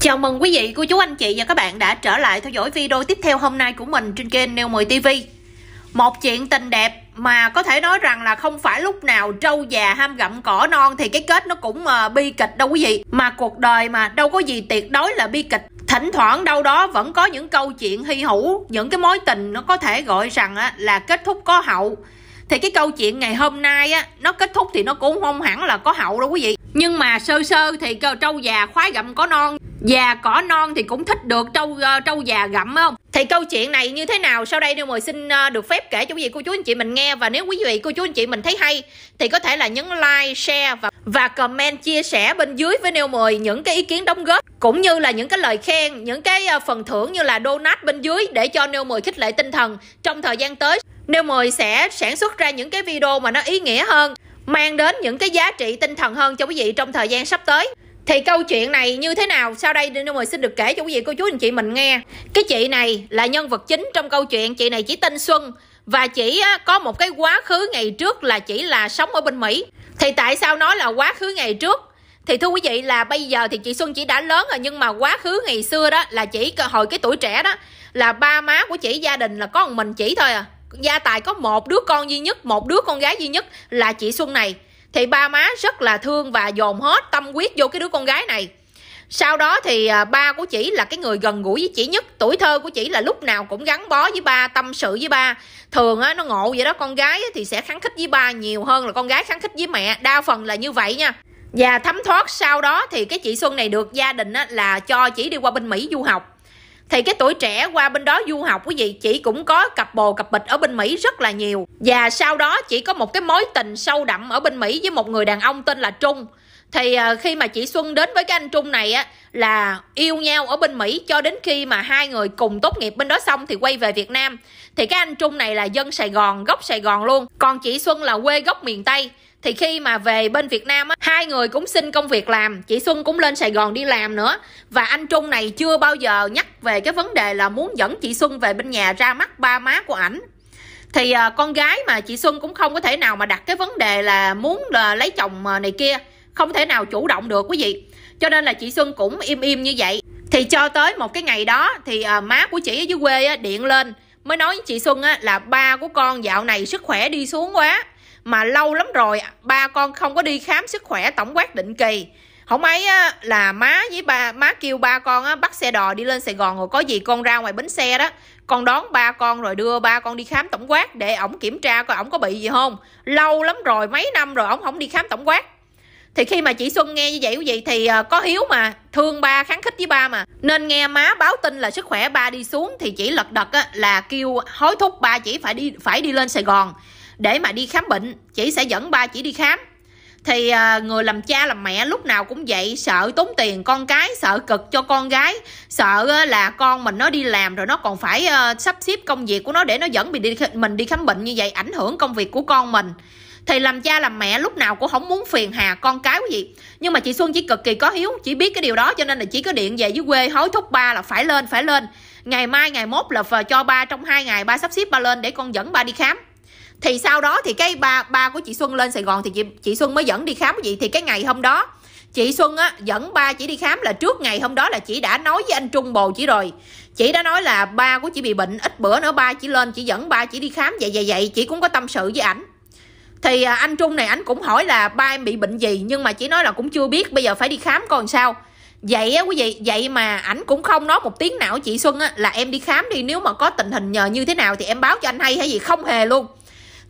Chào mừng quý vị, cô chú, anh chị và các bạn đã trở lại theo dõi video tiếp theo hôm nay của mình trên kênh Neo Mười TV Một chuyện tình đẹp mà có thể nói rằng là không phải lúc nào trâu già ham gặm cỏ non thì cái kết nó cũng uh, bi kịch đâu quý vị Mà cuộc đời mà đâu có gì tuyệt đối là bi kịch Thỉnh thoảng đâu đó vẫn có những câu chuyện hy hữu, những cái mối tình nó có thể gọi rằng á, là kết thúc có hậu thì cái câu chuyện ngày hôm nay á nó kết thúc thì nó cũng không hẳn là có hậu đâu quý vị nhưng mà sơ sơ thì trâu già khoái gặm có non già cỏ non thì cũng thích được trâu ờ, trâu già gặm không thì câu chuyện này như thế nào sau đây Nêu mời xin ờ, được phép kể cho quý vị cô chú anh chị mình nghe và nếu quý vị cô chú anh chị mình thấy hay thì có thể là nhấn like share và và comment chia sẻ bên dưới với Nêu mời những cái ý kiến đóng góp cũng như là những cái lời khen những cái ờ, phần thưởng như là donut bên dưới để cho Nêu mời khích lệ tinh thần trong thời gian tới Nêu mời sẽ sản xuất ra những cái video mà nó ý nghĩa hơn mang đến những cái giá trị tinh thần hơn cho quý vị trong thời gian sắp tới thì câu chuyện này như thế nào sau đây Đinh mời xin được kể cho quý vị cô chú anh chị mình nghe cái chị này là nhân vật chính trong câu chuyện chị này chỉ tên Xuân và chỉ có một cái quá khứ ngày trước là chỉ là sống ở bên Mỹ thì tại sao nói là quá khứ ngày trước thì thưa quý vị là bây giờ thì chị Xuân chỉ đã lớn rồi nhưng mà quá khứ ngày xưa đó là chỉ hồi cái tuổi trẻ đó là ba má của chỉ gia đình là có một mình chỉ thôi à gia tài có một đứa con duy nhất một đứa con gái duy nhất là chị xuân này thì ba má rất là thương và dồn hết tâm quyết vô cái đứa con gái này sau đó thì à, ba của chị là cái người gần gũi với chị nhất tuổi thơ của chị là lúc nào cũng gắn bó với ba tâm sự với ba thường á nó ngộ vậy đó con gái thì sẽ kháng khích với ba nhiều hơn là con gái kháng khích với mẹ đa phần là như vậy nha và thấm thoát sau đó thì cái chị xuân này được gia đình á, là cho chỉ đi qua bên mỹ du học thì cái tuổi trẻ qua bên đó du học quý vị chỉ cũng có cặp bồ cặp bịch ở bên Mỹ rất là nhiều và sau đó chỉ có một cái mối tình sâu đậm ở bên Mỹ với một người đàn ông tên là Trung thì ờ, khi mà chị Xuân đến với cái anh Trung này á là yêu nhau ở bên Mỹ cho đến khi mà hai người cùng tốt nghiệp bên đó xong thì quay về Việt Nam thì cái anh Trung này là dân Sài Gòn gốc Sài Gòn luôn còn chị Xuân là quê gốc miền Tây thì khi mà về bên Việt Nam á, hai người cũng xin công việc làm chị Xuân cũng lên Sài Gòn đi làm nữa và anh Trung này chưa bao giờ nhắc về cái vấn đề là muốn dẫn chị Xuân về bên nhà ra mắt ba má của ảnh thì à, con gái mà chị Xuân cũng không có thể nào mà đặt cái vấn đề là muốn là lấy chồng à, này kia không thể nào chủ động được quý vị cho nên là chị Xuân cũng im im như vậy thì cho tới một cái ngày đó thì à, má của chị ở dưới quê á, điện lên mới nói với chị Xuân á, là ba của con dạo này sức khỏe đi xuống quá mà lâu lắm rồi ba con không có đi khám sức khỏe tổng quát định kỳ không ấy á, là má với ba má kêu ba con á, bắt xe đò đi lên sài gòn rồi có gì con ra ngoài bến xe đó con đón ba con rồi đưa ba con đi khám tổng quát để ổng kiểm tra coi ổng có bị gì không lâu lắm rồi mấy năm rồi ổng không đi khám tổng quát thì khi mà chị xuân nghe như vậy quý vị thì ờ, có hiếu mà thương ba kháng khích với ba mà nên nghe má báo tin là sức khỏe ba đi xuống thì chỉ lật đật á, là kêu hối thúc ba chỉ phải đi phải đi lên sài gòn để mà đi khám bệnh chị sẽ dẫn ba chị đi khám thì à, người làm cha làm mẹ lúc nào cũng vậy sợ tốn tiền con cái sợ cực cho con gái sợ là con mình nó đi làm rồi nó còn phải à, sắp xếp công việc của nó để nó dẫn mình đi mình đi khám bệnh như vậy ảnh hưởng công việc của con mình thì làm cha làm mẹ lúc nào cũng không muốn phiền hà con cái quý vị nhưng mà chị xuân chỉ cực kỳ có hiếu chỉ biết cái điều đó cho nên là chỉ có điện về với quê hối thúc ba là phải lên phải lên ngày mai ngày mốt là cho ba trong hai ngày ba sắp xếp ba lên để con dẫn ba đi khám thì sau đó thì cái ba ba của chị Xuân lên Sài Gòn thì chị chị Xuân mới dẫn đi khám cái gì thì cái ngày hôm đó chị Xuân á dẫn ba chị đi khám là trước ngày hôm đó là chị đã nói với anh Trung bồ chị rồi chị đã nói là ba của chị bị bệnh ít bữa nữa ba chị lên chị dẫn ba chị đi khám vậy vậy vậy chị cũng có tâm sự với ảnh thì à, anh Trung này ảnh cũng hỏi là ba em bị bệnh gì nhưng mà chị nói là cũng chưa biết bây giờ phải đi khám còn sao vậy á quý vị vậy mà ảnh cũng không nói một tiếng nào chị xuân á là em đi khám đi nếu mà có tình hình nhờ như thế nào thì em báo cho anh hay hay gì không hề luôn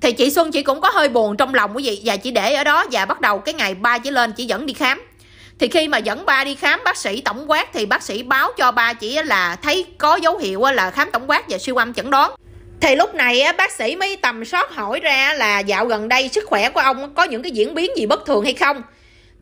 thì chị Xuân chị cũng có hơi buồn trong lòng quý vị và chị để ở đó và bắt đầu cái ngày ba chỉ lên chị dẫn đi khám thì khi mà dẫn ba đi khám bác sĩ tổng quát thì bác sĩ báo cho ba chỉ là thấy có dấu hiệu là khám tổng quát và siêu âm chẩn đoán thì lúc này bác sĩ mới tầm soát hỏi ra là dạo gần đây sức khỏe của ông có những cái diễn biến gì bất thường hay không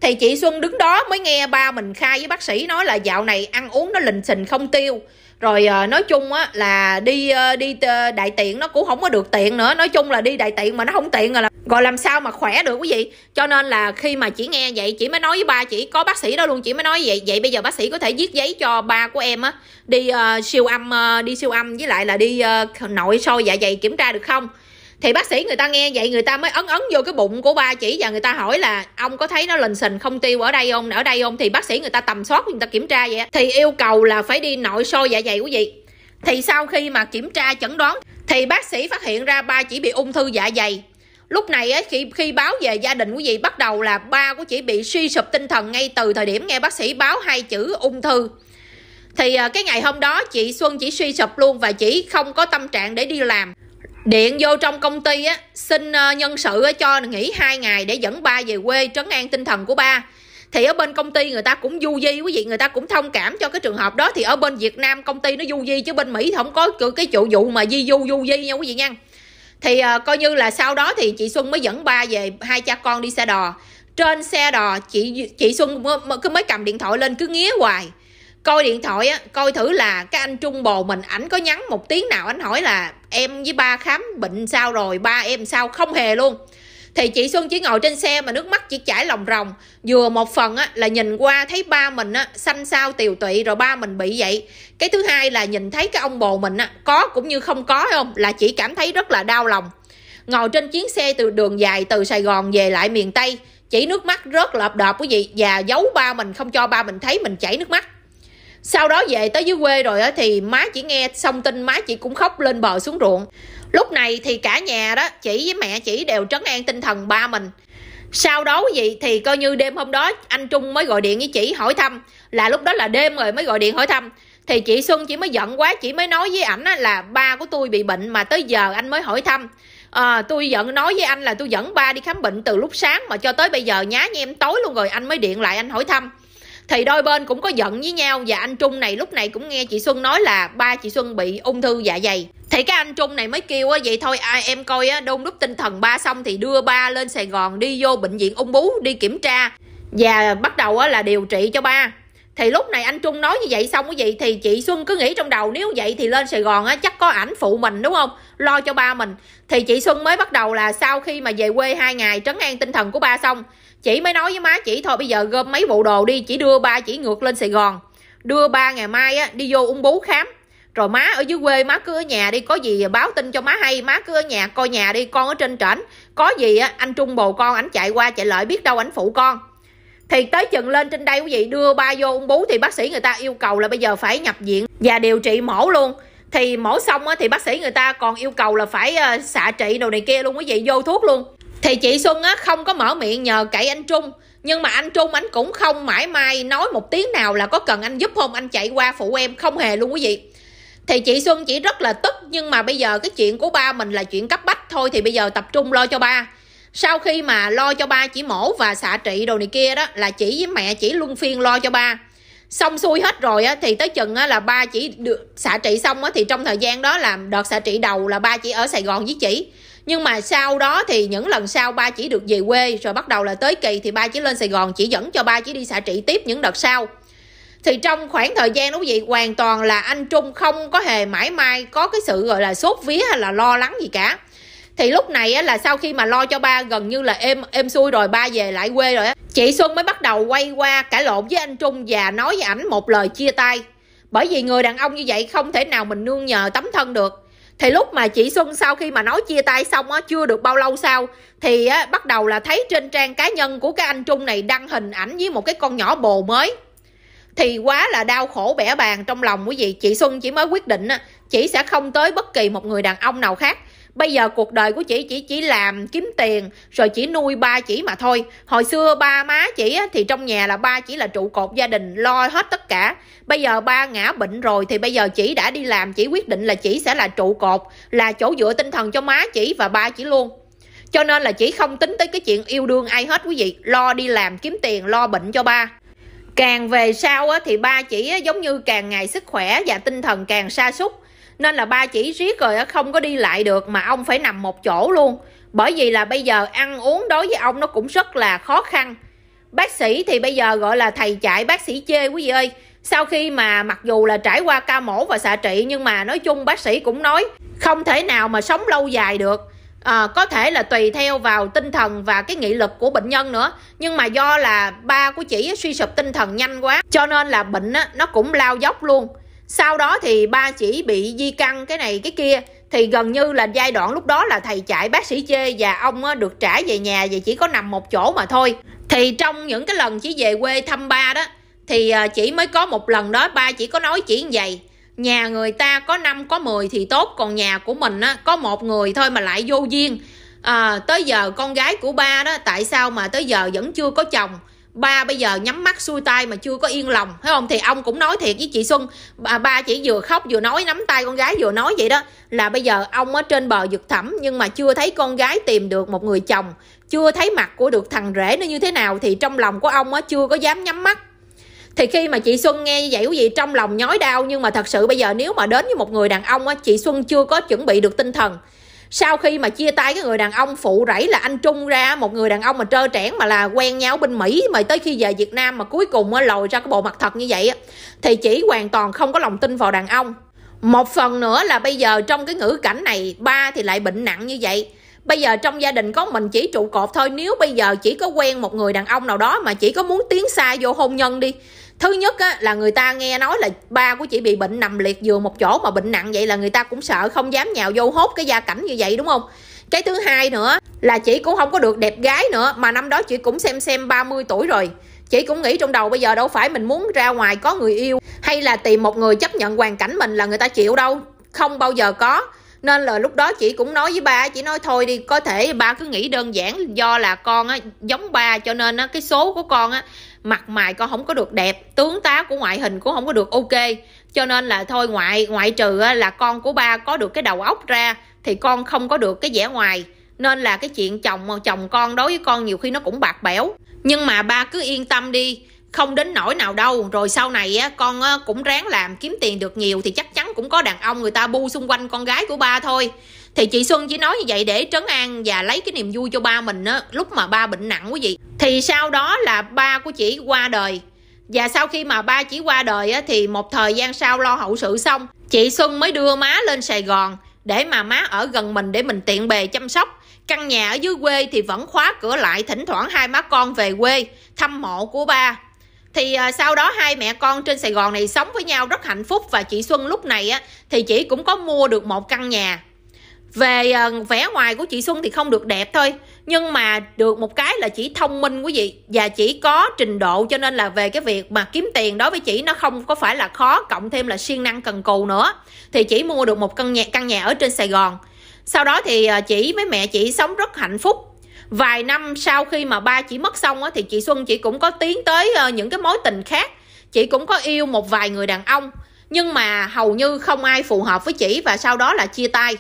thì chị xuân đứng đó mới nghe ba mình khai với bác sĩ nói là dạo này ăn uống nó lình xình không tiêu rồi à, nói chung á là đi ờ, đi ờ, đại tiện nó cũng không có được tiện nữa nói chung là đi đại tiện mà nó không tiện rồi là gọi làm sao mà khỏe được quý vị cho nên là khi mà chị nghe vậy chị mới nói với ba chị có bác sĩ đó luôn chị mới nói vậy vậy bây giờ bác sĩ có thể viết giấy cho ba của em á đi uh, siêu âm uh, đi siêu âm với lại là đi uh, nội soi dạ dày kiểm tra được không thì bác sĩ người ta nghe vậy người ta mới ấn ấn vô cái bụng của ba chỉ và người ta hỏi là ông có thấy nó lình xình không tiêu ở đây không ở đây không thì bác sĩ người ta tầm soát người ta kiểm tra vậy thì yêu cầu là phải đi nội soi dạ dày của chị thì sau khi mà kiểm tra chẩn đoán thì bác sĩ phát hiện ra ba chỉ bị ung thư dạ dày lúc này á, khi khi báo về gia đình của dì bắt đầu là ba của chỉ bị suy sụp tinh thần ngay từ thời điểm nghe bác sĩ báo hai chữ ung thư thì à, cái ngày hôm đó chị xuân chỉ suy sụp luôn và chỉ không có tâm trạng để đi làm điện vô trong công ty á xin ờ, nhân sự cho nghỉ hai ngày để dẫn ba về quê trấn an tinh thần của ba thì ở bên công ty người ta cũng du di quý vị người ta cũng thông cảm cho cái trường hợp đó thì ở bên việt nam công ty nó du di chứ bên mỹ thì không có cái chủ vụ mà di du du di nha quý vị nha thì à, coi như là sau đó thì chị xuân mới dẫn ba về hai cha con đi xe đò trên xe đò chị chị xuân mới, mới cầm điện thoại lên cứ nghía hoài coi điện thoại á coi thử là cái anh trung bồ mình ảnh có nhắn một tiếng nào anh hỏi là em với ba khám bệnh sao rồi ba em sao không hề luôn thì chị xuân chỉ ngồi trên xe mà nước mắt chỉ chảy lòng ròng vừa một phần á, là nhìn qua thấy ba mình á, xanh xao tiều tụy rồi ba mình bị vậy cái thứ hai là nhìn thấy cái ông bồ mình á, có cũng như không có không là chị cảm thấy rất là đau lòng ngồi trên chuyến xe từ đường dài từ sài gòn về lại miền tây chỉ nước mắt rớt lợp đợp quý vị và giấu ba mình không cho ba mình thấy mình chảy nước mắt sau đó về tới dưới quê rồi á thì má chỉ nghe xong tin má chị cũng khóc lên bờ xuống ruộng lúc này thì cả nhà đó chị với mẹ chị đều trấn an tinh thần ba mình sau đó gì thì coi như đêm hôm đó anh trung mới gọi điện với chị hỏi thăm là lúc đó là đêm rồi mới gọi điện hỏi thăm thì chị xuân chỉ mới giận quá chỉ mới nói với ảnh là ba của tôi bị bệnh mà tới giờ anh mới hỏi thăm à, tôi giận nói với anh là tôi dẫn ba đi khám bệnh từ lúc sáng mà cho tới bây giờ nhá như em tối luôn rồi anh mới điện lại anh hỏi thăm thì đôi bên cũng có giận với nhau và anh trung này lúc này cũng nghe chị xuân nói là ba chị xuân bị ung thư dạ dày thì cái anh trung này mới kêu á vậy thôi ai em coi á đôn đúc tinh thần ba xong thì đưa ba lên sài gòn đi vô bệnh viện ung bú đi kiểm tra và bắt đầu á là điều trị cho ba thì lúc này anh trung nói như vậy xong cái gì thì chị xuân cứ nghĩ trong đầu nếu vậy thì lên sài gòn á chắc có ảnh phụ mình đúng không lo cho ba mình thì chị xuân mới bắt đầu là sau khi mà về quê hai ngày trấn an tinh thần của ba xong chị mới nói với má chị thôi bây giờ gom mấy bộ đồ đi chỉ đưa ba chỉ ngược lên sài gòn đưa ba ngày mai á đi vô ung bú khám rồi má ở dưới quê má cứ ở nhà đi có gì báo tin cho má hay má cứ ở nhà coi nhà đi con ở trên trển có gì á anh trung bồ con ảnh chạy qua chạy lại biết đâu ảnh phụ con thì tới chừng lên trên đây quý vị đưa ba vô ung bú thì bác sĩ người ta yêu cầu là bây giờ phải nhập viện và điều trị mổ luôn thì mổ xong á thì bác sĩ người ta còn yêu cầu là phải ờ, xạ trị đồ này kia luôn quý vị vô thuốc luôn thì chị xuân á không có mở miệng nhờ cậy anh trung nhưng mà anh trung anh cũng không mãi mai nói một tiếng nào là có cần anh giúp không anh chạy qua phụ em không hề luôn quý vị thì chị xuân chỉ rất là tức nhưng mà bây giờ cái chuyện của ba mình là chuyện cấp bách thôi thì bây giờ tập trung lo cho ba sau khi mà lo cho ba chỉ mổ và xạ trị đồ này kia đó là chỉ với mẹ chỉ luân phiên lo cho ba xong xuôi hết rồi á thì tới chừng á là ba chỉ được xạ trị xong á thì trong thời gian đó là đợt xạ trị đầu là ba chỉ ở sài gòn với chị nhưng mà sau đó thì những lần sau ba chỉ được về quê rồi bắt đầu là tới kỳ thì ba chỉ lên sài gòn chỉ dẫn cho ba chỉ đi xạ trị tiếp những đợt sau thì trong khoảng thời gian đó vậy hoàn toàn là anh trung không có hề mãi mai có cái sự gọi là sốt vía hay là lo lắng gì cả thì lúc này á, là sau khi mà lo cho ba gần như là êm êm xuôi rồi ba về lại quê rồi á chị xuân mới bắt đầu quay qua cãi lộn với anh trung và nói với ảnh một lời chia tay bởi vì người đàn ông như vậy không thể nào mình nương nhờ tấm thân được thì lúc mà chị xuân sau khi mà nói chia tay xong á chưa được bao lâu sau thì á, bắt đầu là thấy trên trang cá nhân của cái anh trung này đăng hình ảnh với một cái con nhỏ bồ mới thì quá là đau khổ bẻ bàng trong lòng quý vị chị xuân chỉ mới quyết định á, chị sẽ không tới bất kỳ một người đàn ông nào khác Bây giờ cuộc đời của chị chỉ chỉ làm kiếm tiền rồi chỉ nuôi ba chỉ mà thôi. Hồi xưa ba má chị thì trong nhà là ba chỉ là trụ cột gia đình lo hết tất cả. Bây giờ ba ngã bệnh rồi thì bây giờ chị đã đi làm chỉ quyết định là chị sẽ là trụ cột, là chỗ dựa tinh thần cho má chỉ và ba chỉ luôn. Cho nên là chị không tính tới cái chuyện yêu đương ai hết quý vị, lo đi làm kiếm tiền, lo bệnh cho ba. Càng về sau thì ba chỉ giống như càng ngày sức khỏe và tinh thần càng sa sút nên là ba chỉ riết rồi không có đi lại được mà ông phải nằm một chỗ luôn bởi vì là bây giờ ăn uống đối với ông nó cũng rất là khó khăn bác sĩ thì bây giờ gọi là thầy chạy bác sĩ chê quý vị ơi sau khi mà mặc dù là trải qua ca mổ và xạ trị nhưng mà nói chung bác sĩ cũng nói không thể nào mà sống lâu dài được à, có thể là tùy theo vào tinh thần và cái nghị lực của bệnh nhân nữa nhưng mà do là ba của chị suy sụp tinh thần nhanh quá cho nên là bệnh á, nó cũng lao dốc luôn sau đó thì ba chỉ bị di căn cái này cái kia thì gần như là giai đoạn lúc đó là thầy chạy bác sĩ chê và ông được trả về nhà và chỉ có nằm một chỗ mà thôi thì trong những cái lần chỉ về quê thăm ba đó thì à, chỉ mới có một lần đó ba chỉ có nói chỉ như vậy nhà người ta có năm có 10 thì tốt còn nhà của mình á, có một người thôi mà lại vô duyên à, tới giờ con gái của ba đó tại sao mà tới giờ vẫn chưa có chồng ba bây giờ nhắm mắt xuôi tay mà chưa có yên lòng thấy không thì ông cũng nói thiệt với chị xuân bà ba chỉ vừa khóc vừa nói nắm tay con gái vừa nói vậy đó là bây giờ ông ở trên bờ vực thẳm nhưng mà chưa thấy con gái tìm được một người chồng chưa thấy mặt của được thằng rể nó như thế nào thì trong lòng của ông á chưa có dám nhắm mắt thì khi mà chị xuân nghe như vậy quý vị trong lòng nhói đau nhưng mà thật sự bây giờ nếu mà đến với một người đàn ông á chị xuân chưa có chuẩn bị được tinh thần sau khi mà chia tay cái người đàn ông phụ rẫy là anh Trung ra một người đàn ông mà trơ trẽn mà là quen nhau bên Mỹ mà tới khi về Việt Nam mà cuối cùng á lòi ra cái bộ mặt thật như vậy á thì chỉ hoàn toàn không có lòng tin vào đàn ông một phần nữa là bây giờ trong cái ngữ cảnh này ba thì lại bệnh nặng như vậy bây giờ trong gia đình có mình chỉ trụ cột thôi nếu bây giờ chỉ có quen một người đàn ông nào đó mà chỉ có muốn tiến xa vô hôn nhân đi thứ nhất á, là người ta nghe nói là ba của chị bị bệnh nằm liệt giường một chỗ mà bệnh nặng vậy là người ta cũng sợ không dám nhào vô hốt cái gia cảnh như vậy đúng không cái thứ hai nữa là chị cũng không có được đẹp gái nữa mà năm đó chị cũng xem xem 30 tuổi rồi chị cũng nghĩ trong đầu bây giờ đâu phải mình muốn ra ngoài có người yêu hay là tìm một người chấp nhận hoàn cảnh mình là người ta chịu đâu không bao giờ có nên là lúc đó chị cũng nói với ba chị nói thôi đi có thể ba cứ nghĩ đơn giản do là con á giống ba cho nên á cái số của con á mặt mày con không có được đẹp tướng tá của ngoại hình cũng không có được ok cho nên là thôi ngoại ngoại trừ là con của ba có được cái đầu óc ra thì con không có được cái vẻ ngoài nên là cái chuyện chồng chồng con đối với con nhiều khi nó cũng bạc bẽo nhưng mà ba cứ yên tâm đi không đến nỗi nào đâu rồi sau này á con cũng ráng làm kiếm tiền được nhiều thì chắc chắn cũng có đàn ông người ta bu xung quanh con gái của ba thôi thì chị xuân chỉ nói như vậy để trấn an và lấy cái niềm vui cho ba mình á lúc mà ba bệnh nặng quý vị thì sau đó là ba của chị qua đời và sau khi mà ba chỉ qua đời á, thì một thời gian sau lo hậu sự xong chị xuân mới đưa má lên sài gòn để mà má ở gần mình để mình tiện bề chăm sóc căn nhà ở dưới quê thì vẫn khóa cửa lại thỉnh thoảng hai má con về quê thăm mộ của ba thì à, sau đó hai mẹ con trên Sài Gòn này sống với nhau rất hạnh phúc và chị Xuân lúc này á thì chị cũng có mua được một căn nhà về ờ, vẻ ngoài của chị Xuân thì không được đẹp thôi nhưng mà được một cái là chỉ thông minh quý vị và chỉ có trình độ cho nên là về cái việc mà kiếm tiền đối với chị nó không có phải là khó cộng thêm là siêng năng cần cù nữa thì chỉ mua được một căn nhà căn nhà ở trên Sài Gòn sau đó thì ờ, chị với mẹ chị sống rất hạnh phúc vài năm sau khi mà ba chị mất xong thì chị Xuân chị cũng có tiến tới ờ, những cái mối tình khác chị cũng có yêu một vài người đàn ông nhưng mà hầu như không ai phù hợp với chị và sau đó là chia tay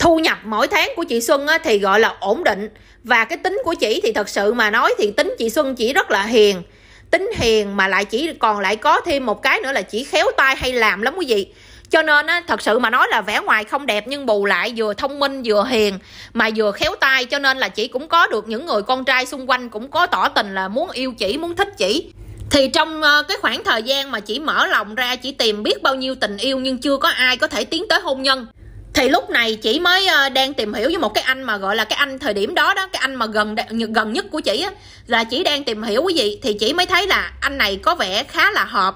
thu nhập mỗi tháng của chị Xuân á, thì gọi là ổn định và cái tính của chị thì thật sự mà nói thì tính chị Xuân chỉ rất là hiền tính hiền mà lại chỉ còn lại có thêm một cái nữa là chỉ khéo tay hay làm lắm quý vị cho nên á, thật sự mà nói là vẻ ngoài không đẹp nhưng bù lại vừa thông minh vừa hiền mà vừa khéo tay cho nên là chị cũng có được những người con trai xung quanh cũng có tỏ tình là muốn yêu chỉ muốn thích chỉ thì trong ờ, cái khoảng thời gian mà chỉ mở lòng ra chỉ tìm biết bao nhiêu tình yêu nhưng chưa có ai có thể tiến tới hôn nhân thì lúc này chị mới ờ, đang tìm hiểu với một cái anh mà gọi là cái anh thời điểm đó đó cái anh mà gần gần nhất của chị á là chị đang tìm hiểu quý vị thì chị mới thấy là anh này có vẻ khá là hợp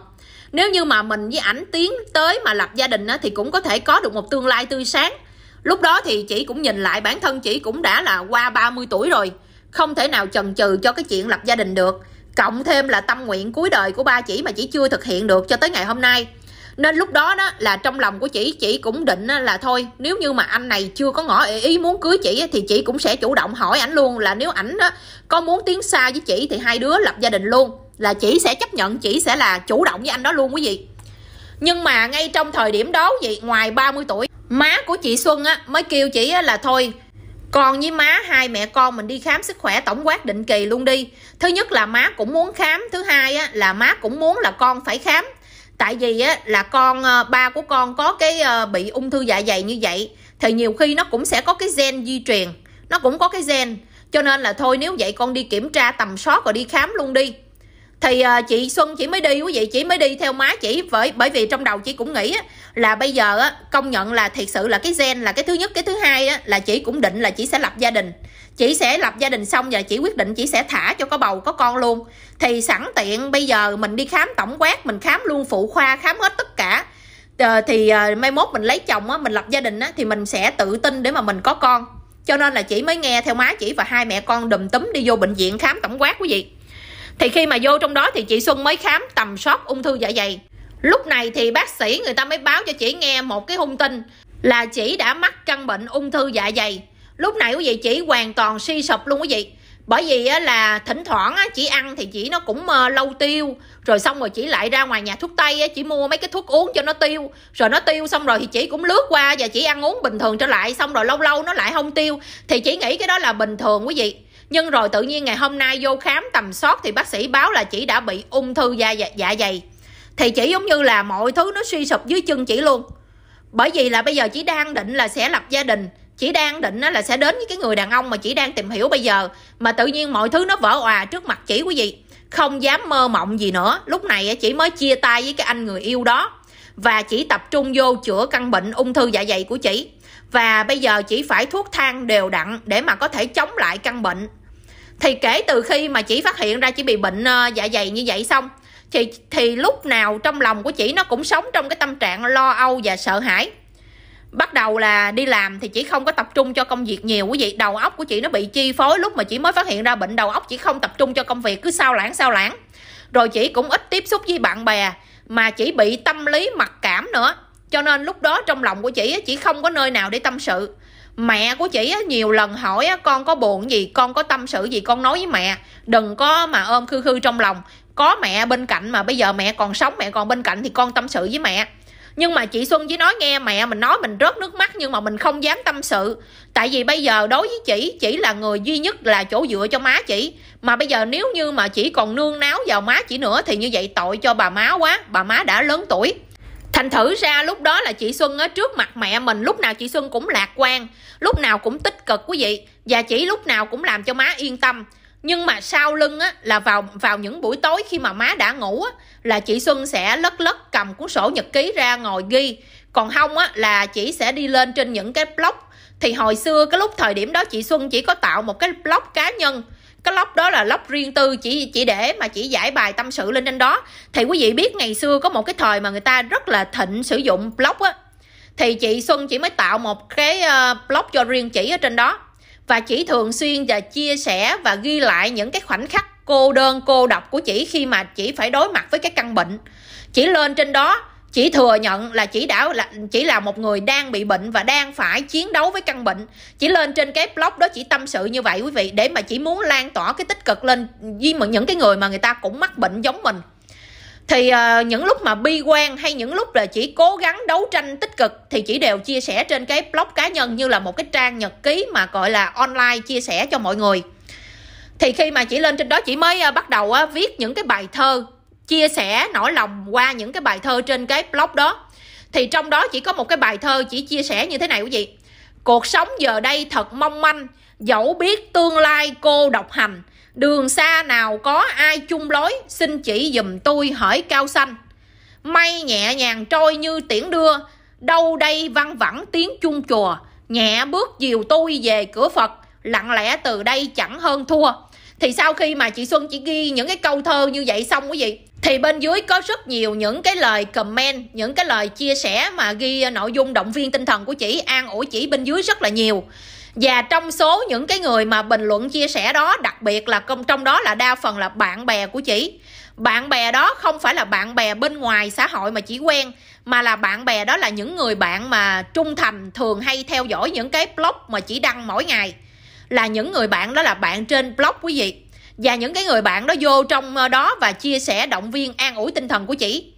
nếu như mà mình với ảnh tiến tới mà lập gia đình á, thì cũng có thể có được một tương lai tươi sáng lúc đó thì chị cũng nhìn lại bản thân chị cũng đã là qua 30 tuổi rồi không thể nào chần chừ cho cái chuyện lập gia đình được cộng thêm là tâm nguyện cuối đời của ba chị mà chị chưa thực hiện được cho tới ngày hôm nay nên lúc đó đó là trong lòng của chị chị cũng định là thôi nếu như mà anh này chưa có ngỏ ý muốn cưới chị thì chị cũng sẽ chủ động hỏi ảnh luôn là nếu ảnh đó có muốn tiến xa với chị thì hai đứa lập gia đình luôn là chị sẽ chấp nhận chị sẽ là chủ động với anh đó luôn quý vị nhưng mà ngay trong thời điểm đó vậy ngoài 30 tuổi má của chị Xuân á mới kêu chị á, là thôi còn với má hai mẹ con mình đi khám sức khỏe tổng quát định kỳ luôn đi thứ nhất là má cũng muốn khám thứ hai á, là má cũng muốn là con phải khám tại vì á, là con ờ, ba của con có cái ờ, bị ung thư dạ dày như vậy thì nhiều khi nó cũng sẽ có cái gen di truyền nó cũng có cái gen cho nên là thôi nếu vậy con đi kiểm tra tầm soát rồi đi khám luôn đi thì ờ, chị Xuân chỉ mới đi quý vị chỉ mới đi theo má chỉ với bởi vì trong đầu chị cũng nghĩ là bây giờ á, công nhận là thiệt sự là cái gen là cái thứ nhất cái thứ hai á, là chị cũng định là chị sẽ lập gia đình chị sẽ lập gia đình xong và chị quyết định chị sẽ thả cho có bầu có con luôn thì sẵn tiện bây giờ mình đi khám tổng quát mình khám luôn phụ khoa khám hết tất cả ờ, thì ờ, mai mốt mình lấy chồng á, mình lập gia đình á, thì mình sẽ tự tin để mà mình có con cho nên là chị mới nghe theo má chị và hai mẹ con đùm túm đi vô bệnh viện khám tổng quát quý vị thì khi mà vô trong đó thì chị xuân mới khám tầm soát ung thư dạ dày lúc này thì bác sĩ người ta mới báo cho chị nghe một cái hung tin là chị đã mắc căn bệnh ung thư dạ dày lúc này quý vị chị hoàn toàn suy sụp luôn quý vị bởi vì là thỉnh thoảng chị ăn thì chị nó cũng lâu tiêu rồi xong rồi chị lại ra ngoài nhà thuốc tây chị mua mấy cái thuốc uống cho nó tiêu rồi nó tiêu xong rồi thì chị cũng lướt qua và chị ăn uống bình thường trở lại xong rồi lâu lâu nó lại không tiêu thì chị nghĩ cái đó là bình thường quý vị nhưng rồi tự nhiên ngày hôm nay vô khám tầm soát thì bác sĩ báo là chị đã bị ung thư da dạ, dạ dày thì chỉ giống như là mọi thứ nó suy sụp dưới chân chị luôn bởi vì là bây giờ chị đang định là sẽ lập gia đình chị đang định là sẽ đến với cái người đàn ông mà chị đang tìm hiểu bây giờ mà tự nhiên mọi thứ nó vỡ òa trước mặt chị quý vị không dám mơ mộng gì nữa lúc này chị mới chia tay với cái anh người yêu đó và chỉ tập trung vô chữa căn bệnh ung thư dạ dày của chị và bây giờ chỉ phải thuốc thang đều đặn để mà có thể chống lại căn bệnh thì kể từ khi mà chị phát hiện ra chị bị bệnh ờ, dạ dày như vậy xong thì thì lúc nào trong lòng của chị nó cũng sống trong cái tâm trạng lo âu và sợ hãi bắt đầu là đi làm thì chị không có tập trung cho công việc nhiều quý vị đầu óc của chị nó bị chi phối lúc mà chị mới phát hiện ra bệnh đầu óc chị không tập trung cho công việc cứ sao lãng sao lãng rồi chị cũng ít tiếp xúc với bạn bè mà chỉ bị tâm lý mặc cảm nữa cho nên lúc đó trong lòng của chị chị không có nơi nào để tâm sự mẹ của chị á, nhiều lần hỏi á, con có buồn gì con có tâm sự gì con nói với mẹ đừng có mà ôm khư khư trong lòng có mẹ bên cạnh mà bây giờ mẹ còn sống mẹ còn bên cạnh thì con tâm sự với mẹ nhưng mà chị xuân chỉ nói nghe mẹ mình nói mình rớt nước mắt nhưng mà mình không dám tâm sự tại vì bây giờ đối với chị chỉ là người duy nhất là chỗ dựa cho má chị mà bây giờ nếu như mà chỉ còn nương náo vào má chị nữa thì như vậy tội cho bà má quá bà má đã lớn tuổi thành thử ra lúc đó là chị xuân ở trước mặt mẹ mình lúc nào chị xuân cũng lạc quan lúc nào cũng tích cực quý vị và chỉ lúc nào cũng làm cho má yên tâm nhưng mà sau lưng á, là vào vào những buổi tối khi mà má đã ngủ á, là chị xuân sẽ lất lất cầm cuốn sổ nhật ký ra ngồi ghi còn không á, là chị sẽ đi lên trên những cái blog thì hồi xưa cái lúc thời điểm đó chị xuân chỉ có tạo một cái blog cá nhân cái lóc đó là lóc riêng tư chỉ chỉ để mà chỉ giải bài tâm sự lên trên đó thì quý vị biết ngày xưa có một cái thời mà người ta rất là thịnh sử dụng blog á thì chị xuân chỉ mới tạo một cái ờ, blog cho riêng chỉ ở trên đó và chỉ thường xuyên và chia sẻ và ghi lại những cái khoảnh khắc cô đơn cô độc của chị khi mà chị phải đối mặt với cái căn bệnh chỉ lên trên đó chỉ thừa nhận là chỉ đã là chỉ là một người đang bị bệnh và đang phải chiến đấu với căn bệnh chỉ lên trên cái blog đó chỉ tâm sự như vậy quý vị để mà chỉ muốn lan tỏa cái tích cực lên với những cái người mà người ta cũng mắc bệnh giống mình thì uh, những lúc mà bi quan hay những lúc là chỉ cố gắng đấu tranh tích cực thì chỉ đều chia sẻ trên cái blog cá nhân như là một cái trang nhật ký mà gọi là online chia sẻ cho mọi người thì khi mà chỉ lên trên đó chỉ mới uh, bắt đầu uh, viết những cái bài thơ chia sẻ nỗi lòng qua những cái bài thơ trên cái blog đó thì trong đó chỉ có một cái bài thơ chỉ chia sẻ như thế này quý vị cuộc sống giờ đây thật mong manh dẫu biết tương lai cô độc hành đường xa nào có ai chung lối xin chỉ dùm tôi hỏi cao xanh may nhẹ nhàng trôi như tiễn đưa đâu đây văng vẳng tiếng chung chùa nhẹ bước dìu tôi về cửa phật lặng lẽ từ đây chẳng hơn thua thì sau khi mà chị xuân chỉ ghi những cái câu thơ như vậy xong quý vị thì bên dưới có rất nhiều những cái lời comment những cái lời chia sẻ mà ghi nội dung động viên tinh thần của chị an ủi chị bên dưới rất là nhiều và trong số những cái người mà bình luận chia sẻ đó đặc biệt là trong đó là đa phần là bạn bè của chị bạn bè đó không phải là bạn bè bên ngoài xã hội mà chỉ quen mà là bạn bè đó là những người bạn mà trung thành thường hay theo dõi những cái blog mà chỉ đăng mỗi ngày là những người bạn đó là bạn trên blog quý vị và những cái người bạn đó vô trong ờ, đó và chia sẻ động viên an ủi tinh thần của chị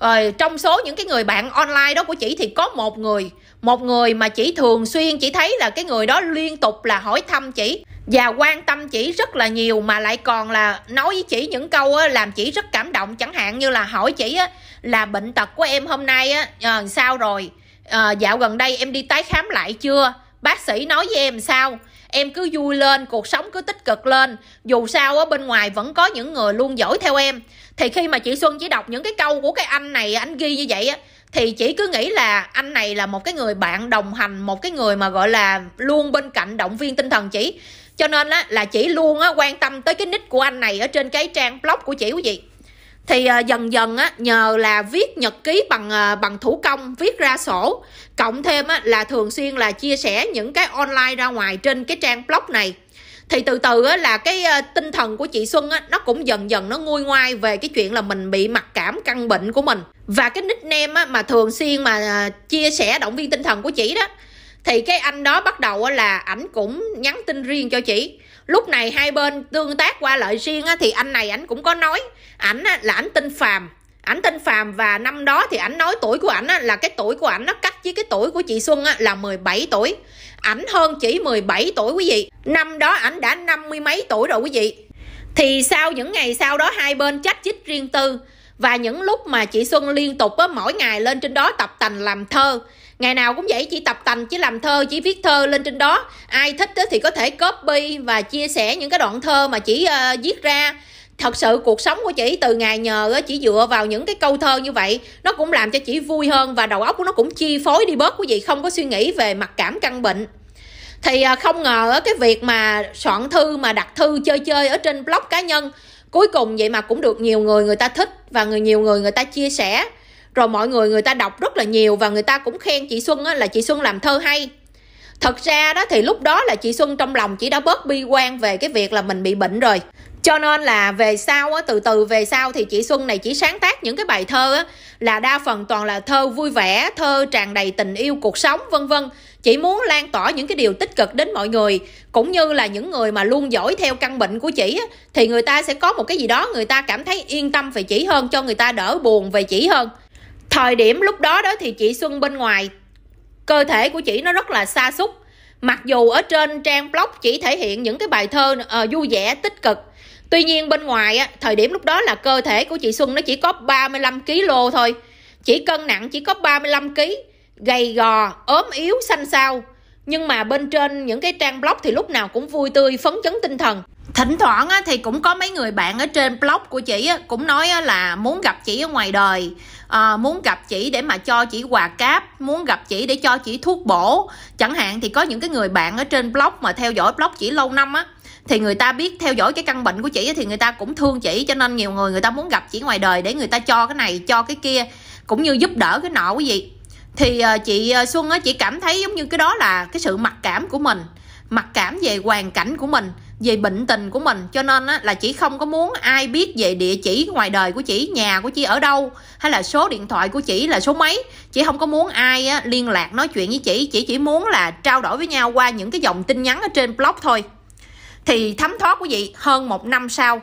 rồi trong số những cái người bạn online đó của chị thì có một người một người mà chị thường xuyên chị thấy là cái người đó liên tục là hỏi thăm chị và quan tâm chị rất là nhiều mà lại còn là nói với chị những câu á, làm chị rất cảm động chẳng hạn như là hỏi chị á, là bệnh tật của em hôm nay á, à, sao rồi à, dạo gần đây em đi tái khám lại chưa bác sĩ nói với em sao em cứ vui lên cuộc sống cứ tích cực lên dù sao ở bên ngoài vẫn có những người luôn dõi theo em thì khi mà chị xuân chỉ đọc những cái câu của cái anh này anh ghi như vậy á thì chỉ cứ nghĩ là anh này là một cái người bạn đồng hành một cái người mà gọi là luôn bên cạnh động viên tinh thần chỉ cho nên á là chỉ luôn á quan tâm tới cái nick của anh này ở trên cái trang blog của chị quý vị thì uh, dần dần á nhờ là viết nhật ký bằng uh, bằng thủ công viết ra sổ cộng thêm á là thường xuyên là chia sẻ những cái online ra ngoài trên cái trang blog này thì từ từ á, là cái uh, tinh thần của chị Xuân á, nó cũng dần dần nó nguôi ngoai về cái chuyện là mình bị mặc cảm căn bệnh của mình và cái nickname á, mà thường xuyên mà uh, chia sẻ động viên tinh thần của chị đó thì cái anh đó bắt đầu á, là ảnh cũng nhắn tin riêng cho chị lúc này hai bên tương tác qua lợi riêng á, thì anh này ảnh cũng có nói ảnh là ảnh tin phàm ảnh tin phàm và năm đó thì ảnh nói tuổi của ảnh là cái tuổi của ảnh nó cách với cái tuổi của chị xuân á, là 17 tuổi ảnh hơn chỉ 17 tuổi quý vị năm đó ảnh đã năm mươi mấy tuổi rồi quý vị thì sau những ngày sau đó hai bên trách chích riêng tư và những lúc mà chị xuân liên tục á, mỗi ngày lên trên đó tập tành làm thơ ngày nào cũng vậy chỉ tập tành chỉ làm thơ chỉ viết thơ lên trên đó ai thích thì có thể copy và chia sẻ những cái đoạn thơ mà chỉ uh, viết ra thật sự cuộc sống của chị từ ngày nhờ chỉ dựa vào những cái câu thơ như vậy nó cũng làm cho chị vui hơn và đầu óc của nó cũng chi phối đi bớt của chị không có suy nghĩ về mặc cảm căn bệnh thì ờ, không ngờ cái việc mà soạn thư mà đặt thư chơi chơi ở trên blog cá nhân cuối cùng vậy mà cũng được nhiều người người ta thích và người nhiều người người ta chia sẻ rồi mọi người người ta đọc rất là nhiều và người ta cũng khen chị xuân á, là chị xuân làm thơ hay thật ra đó thì lúc đó là chị xuân trong lòng chỉ đã bớt bi quan về cái việc là mình bị bệnh rồi cho nên là về sau á, từ từ về sau thì chị xuân này chỉ sáng tác những cái bài thơ á, là đa phần toàn là thơ vui vẻ thơ tràn đầy tình yêu cuộc sống vân vân chỉ muốn lan tỏa những cái điều tích cực đến mọi người cũng như là những người mà luôn dõi theo căn bệnh của chị á, thì người ta sẽ có một cái gì đó người ta cảm thấy yên tâm về chị hơn cho người ta đỡ buồn về chị hơn thời điểm lúc đó đó thì chị xuân bên ngoài cơ thể của chị nó rất là xa xúc mặc dù ở trên trang blog chỉ thể hiện những cái bài thơ uh, vui vẻ tích cực tuy nhiên bên ngoài á, thời điểm lúc đó là cơ thể của chị xuân nó chỉ có 35 kg thôi chỉ cân nặng chỉ có 35 kg gầy gò ốm yếu xanh xao nhưng mà bên trên những cái trang blog thì lúc nào cũng vui tươi phấn chấn tinh thần thỉnh thoảng á, thì cũng có mấy người bạn ở trên blog của chị á, cũng nói á, là muốn gặp chị ở ngoài đời à, muốn gặp chỉ để mà cho chỉ quà cáp muốn gặp chỉ để cho chỉ thuốc bổ chẳng hạn thì có những cái người bạn ở trên blog mà theo dõi blog chỉ lâu năm á thì người ta biết theo dõi cái căn bệnh của chị thì người ta cũng thương chị cho nên nhiều người người ta muốn gặp chị ngoài đời để người ta cho cái này cho cái kia cũng như giúp đỡ cái nọ quý vị thì ờ, chị ờ, xuân á chị cảm thấy giống như cái đó là cái sự mặc cảm của mình mặc cảm về hoàn cảnh của mình về bệnh tình của mình cho nên á, là chị không có muốn ai biết về địa chỉ ngoài đời của chị nhà của chị ở đâu hay là số điện thoại của chị là số mấy chị không có muốn ai á, liên lạc nói chuyện với chị chị chỉ muốn là trao đổi với nhau qua những cái dòng tin nhắn ở trên blog thôi thì thấm thoát của chị hơn một năm sau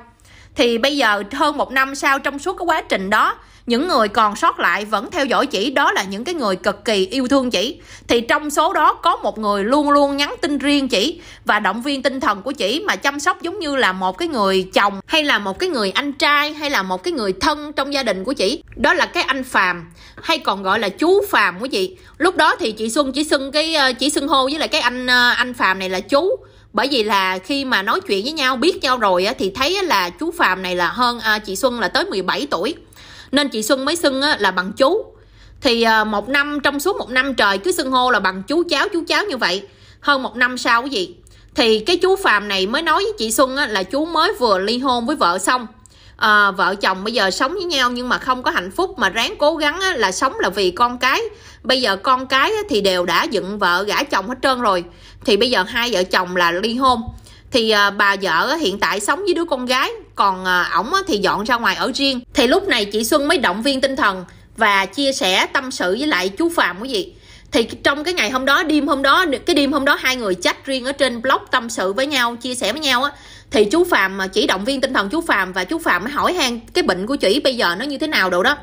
thì bây giờ hơn một năm sau trong suốt cái quá trình đó những người còn sót lại vẫn theo dõi chị đó là những cái người cực kỳ yêu thương chị thì trong số đó có một người luôn luôn nhắn tin riêng chị và động viên tinh thần của chị mà chăm sóc giống như là một cái người chồng hay là một cái người anh trai hay là một cái người thân trong gia đình của chị đó là cái anh phàm hay còn gọi là chú phàm của chị lúc đó thì chị xuân chỉ xưng cái ờ, chỉ xưng hô với lại cái anh ờ, anh phàm này là chú bởi vì là khi mà nói chuyện với nhau biết nhau rồi thì thấy là chú Phạm này là hơn à, chị Xuân là tới 17 tuổi nên chị xuân mới xưng là bằng chú thì à, một năm trong suốt một năm trời cứ xưng hô là bằng chú cháu chú cháu như vậy hơn một năm sau cái gì thì cái chú phàm này mới nói với chị xuân là chú mới vừa ly hôn với vợ xong à, vợ chồng bây giờ sống với nhau nhưng mà không có hạnh phúc mà ráng cố gắng là sống là vì con cái bây giờ con cái thì đều đã dựng vợ gả chồng hết trơn rồi thì bây giờ hai vợ chồng là ly hôn thì à, bà vợ hiện tại sống với đứa con gái còn à, ổng thì dọn ra ngoài ở riêng thì lúc này chị xuân mới động viên tinh thần và chia sẻ tâm sự với lại chú phạm quý vị thì trong cái ngày hôm đó đêm hôm đó cái đêm hôm đó hai người chat riêng ở trên blog tâm sự với nhau chia sẻ với nhau á thì chú phạm à, chỉ động viên tinh thần chú phạm và chú phạm mới hỏi han cái bệnh của chị bây giờ nó như thế nào đồ đó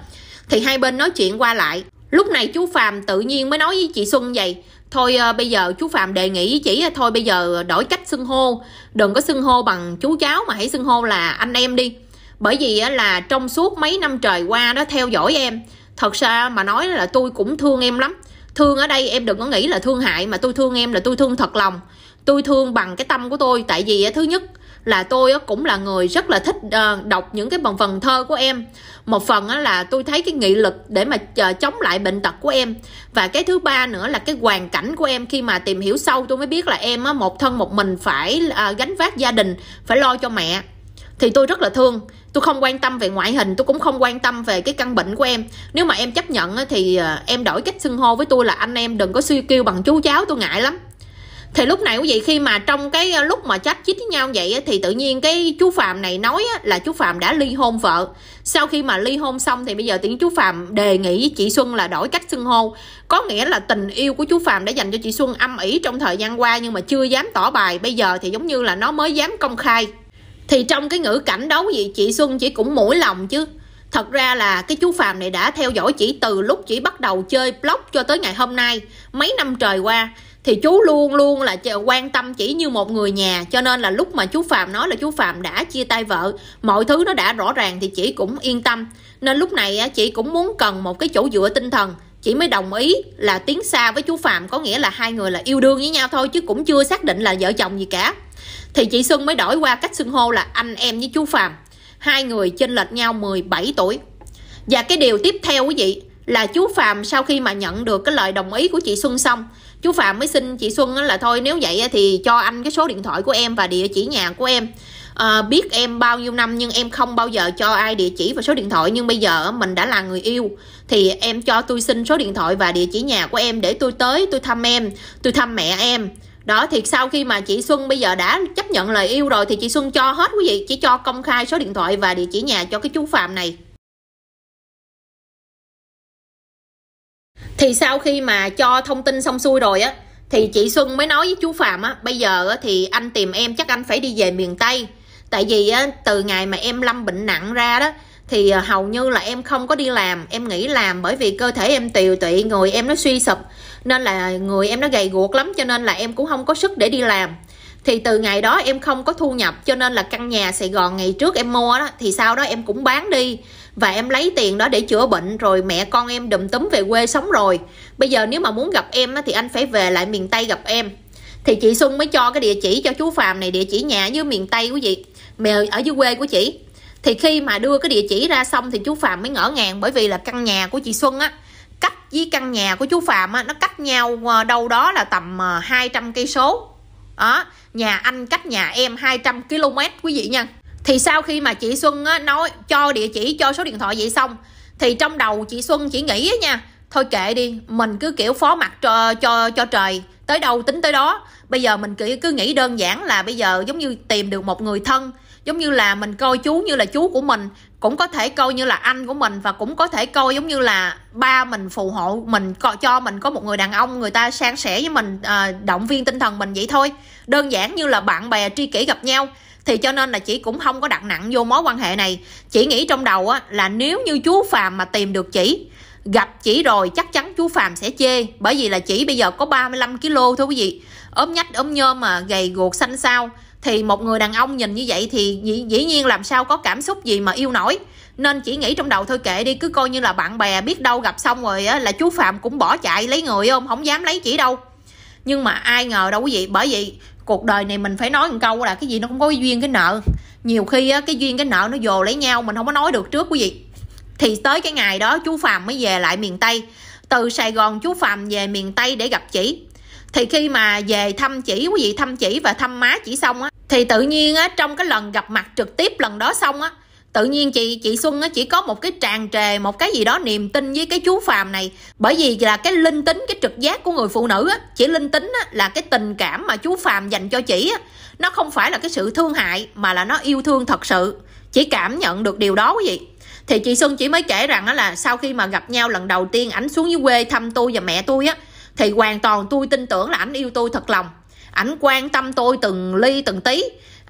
thì hai bên nói chuyện qua lại lúc này chú phạm tự nhiên mới nói với chị xuân vậy thôi à, bây giờ chú phạm đề nghị chỉ à, thôi bây giờ đổi cách xưng hô đừng có xưng hô bằng chú cháu mà hãy xưng hô là anh em đi bởi vì à, là trong suốt mấy năm trời qua đó theo dõi em thật ra mà nói là tôi cũng thương em lắm thương ở đây em đừng có nghĩ là thương hại mà tôi thương em là tôi thương thật lòng tôi thương bằng cái tâm của tôi tại vì thứ nhất là tôi cũng là người rất là thích ờ, đọc những cái bằng phần thơ của em một phần là tôi thấy cái nghị lực để mà ờ, chống lại bệnh tật của em và cái thứ ba nữa là cái hoàn cảnh của em khi mà tìm hiểu sâu tôi mới biết là em một thân một mình phải ờ, gánh vác gia đình phải lo cho mẹ thì tôi rất là thương tôi không quan tâm về ngoại hình tôi cũng không quan tâm về cái căn bệnh của em nếu mà em chấp nhận thì em đổi cách xưng hô với tôi là anh em đừng có suy kêu bằng chú cháu tôi ngại lắm thì lúc này quý vậy khi mà trong cái ờ, lúc mà chách chít với nhau vậy thì tự nhiên cái chú phạm này nói là chú phạm đã ly hôn vợ sau khi mà ly hôn xong thì bây giờ tiếng chú phạm đề nghị với chị xuân là đổi cách xưng hô có nghĩa là tình yêu của chú phạm đã dành cho chị xuân âm ỉ trong thời gian qua nhưng mà chưa dám tỏ bài bây giờ thì giống như là nó mới dám công khai thì trong cái ngữ cảnh đó quý chị xuân chỉ cũng mũi lòng chứ thật ra là cái chú phạm này đã theo dõi chỉ từ lúc chỉ bắt đầu chơi blog cho tới ngày hôm nay mấy năm trời qua thì chú luôn luôn là quan tâm chỉ như một người nhà cho nên là lúc mà chú phạm nói là chú phạm đã chia tay vợ mọi thứ nó đã rõ ràng thì chị cũng yên tâm nên lúc này chị cũng muốn cần một cái chỗ dựa tinh thần chị mới đồng ý là tiến xa với chú phạm có nghĩa là hai người là yêu đương với nhau thôi chứ cũng chưa xác định là vợ chồng gì cả thì chị xuân mới đổi qua cách xưng hô là anh em với chú phạm hai người chênh lệch nhau 17 tuổi và cái điều tiếp theo quý vị là chú Phạm sau khi mà nhận được cái lời đồng ý của chị Xuân xong chú phạm mới xin chị xuân là thôi nếu vậy thì cho anh cái số điện thoại của em và địa chỉ nhà của em à, biết em bao nhiêu năm nhưng em không bao giờ cho ai địa chỉ và số điện thoại nhưng bây giờ mình đã là người yêu thì em cho tôi xin số điện thoại và địa chỉ nhà của em để tôi tới tôi thăm em tôi thăm mẹ em đó thì sau khi mà chị Xuân bây giờ đã chấp nhận lời yêu rồi thì chị Xuân cho hết quý vị chỉ cho công khai số điện thoại và địa chỉ nhà cho cái chú Phạm này thì sau khi mà cho thông tin xong xuôi rồi á thì chị Xuân mới nói với chú Phạm á bây giờ á, thì anh tìm em chắc anh phải đi về miền Tây tại vì á, từ ngày mà em lâm bệnh nặng ra đó thì à, hầu như là em không có đi làm em nghỉ làm bởi vì cơ thể em tiều tụy người em nó suy sụp nên là người em nó gầy guộc lắm cho nên là em cũng không có sức để đi làm thì từ ngày đó em không có thu nhập cho nên là căn nhà Sài Gòn ngày trước em mua đó thì sau đó em cũng bán đi và em lấy tiền đó để chữa bệnh rồi mẹ con em đùm túm về quê sống rồi bây giờ nếu mà muốn gặp em thì anh phải về lại miền tây gặp em thì chị xuân mới cho cái địa chỉ cho chú phàm này địa chỉ nhà dưới miền tây của chị mẹ ở dưới quê của chị thì khi mà đưa cái địa chỉ ra xong thì chú phạm mới ngỡ ngàng bởi vì là căn nhà của chị xuân á cách với căn nhà của chú phạm á nó cách nhau ờ, đâu đó là tầm 200 ờ, cây số đó nhà anh cách nhà em 200 km quý vị nha thì sau khi mà chị Xuân á, nói cho địa chỉ cho số điện thoại vậy xong thì trong đầu chị Xuân chỉ nghĩ á nha thôi kệ đi mình cứ kiểu phó mặt cho cho cho trời tới đâu tính tới đó bây giờ mình cứ, cứ nghĩ đơn giản là bây giờ giống như tìm được một người thân giống như là mình coi chú như là chú của mình cũng có thể coi như là anh của mình và cũng có thể coi giống như là ba mình phù hộ mình cho mình có một người đàn ông người ta san sẻ với mình à, động viên tinh thần mình vậy thôi đơn giản như là bạn bè tri kỷ gặp nhau thì cho nên là chị cũng không có đặt nặng vô mối quan hệ này chị nghĩ trong đầu á, là nếu như chú phàm mà tìm được chị gặp chỉ rồi chắc chắn chú Phạm sẽ chê bởi vì là chỉ bây giờ có 35 kg thôi quý vị ốm nhách ốm nhôm mà gầy guộc xanh xao thì một người đàn ông nhìn như vậy thì dĩ, dĩ nhiên làm sao có cảm xúc gì mà yêu nổi nên chỉ nghĩ trong đầu thôi kệ đi cứ coi như là bạn bè biết đâu gặp xong rồi á, là chú Phạm cũng bỏ chạy lấy người không không dám lấy chỉ đâu nhưng mà ai ngờ đâu quý vị bởi vì cuộc đời này mình phải nói một câu là cái gì nó cũng có duyên cái nợ nhiều khi á, cái duyên cái nợ nó vồ lấy nhau mình không có nói được trước quý vị thì tới cái ngày đó chú phàm mới về lại miền tây từ sài gòn chú phàm về miền tây để gặp chỉ thì khi mà về thăm chỉ quý vị thăm chỉ và thăm má chỉ xong á thì tự nhiên á trong cái lần gặp mặt trực tiếp lần đó xong á tự nhiên chị chị xuân á chỉ có một cái tràn trề một cái gì đó niềm tin với cái chú phàm này bởi vì là cái linh tính cái trực giác của người phụ nữ á chỉ linh tính á là cái tình cảm mà chú phàm dành cho chị á nó không phải là cái sự thương hại mà là nó yêu thương thật sự chỉ cảm nhận được điều đó quý vị thì chị xuân chỉ mới kể rằng á là sau khi mà gặp nhau lần đầu tiên ảnh xuống dưới quê thăm tôi và mẹ tôi á thì hoàn toàn tôi tin tưởng là ảnh yêu tôi thật lòng ảnh quan tâm tôi từng ly từng tí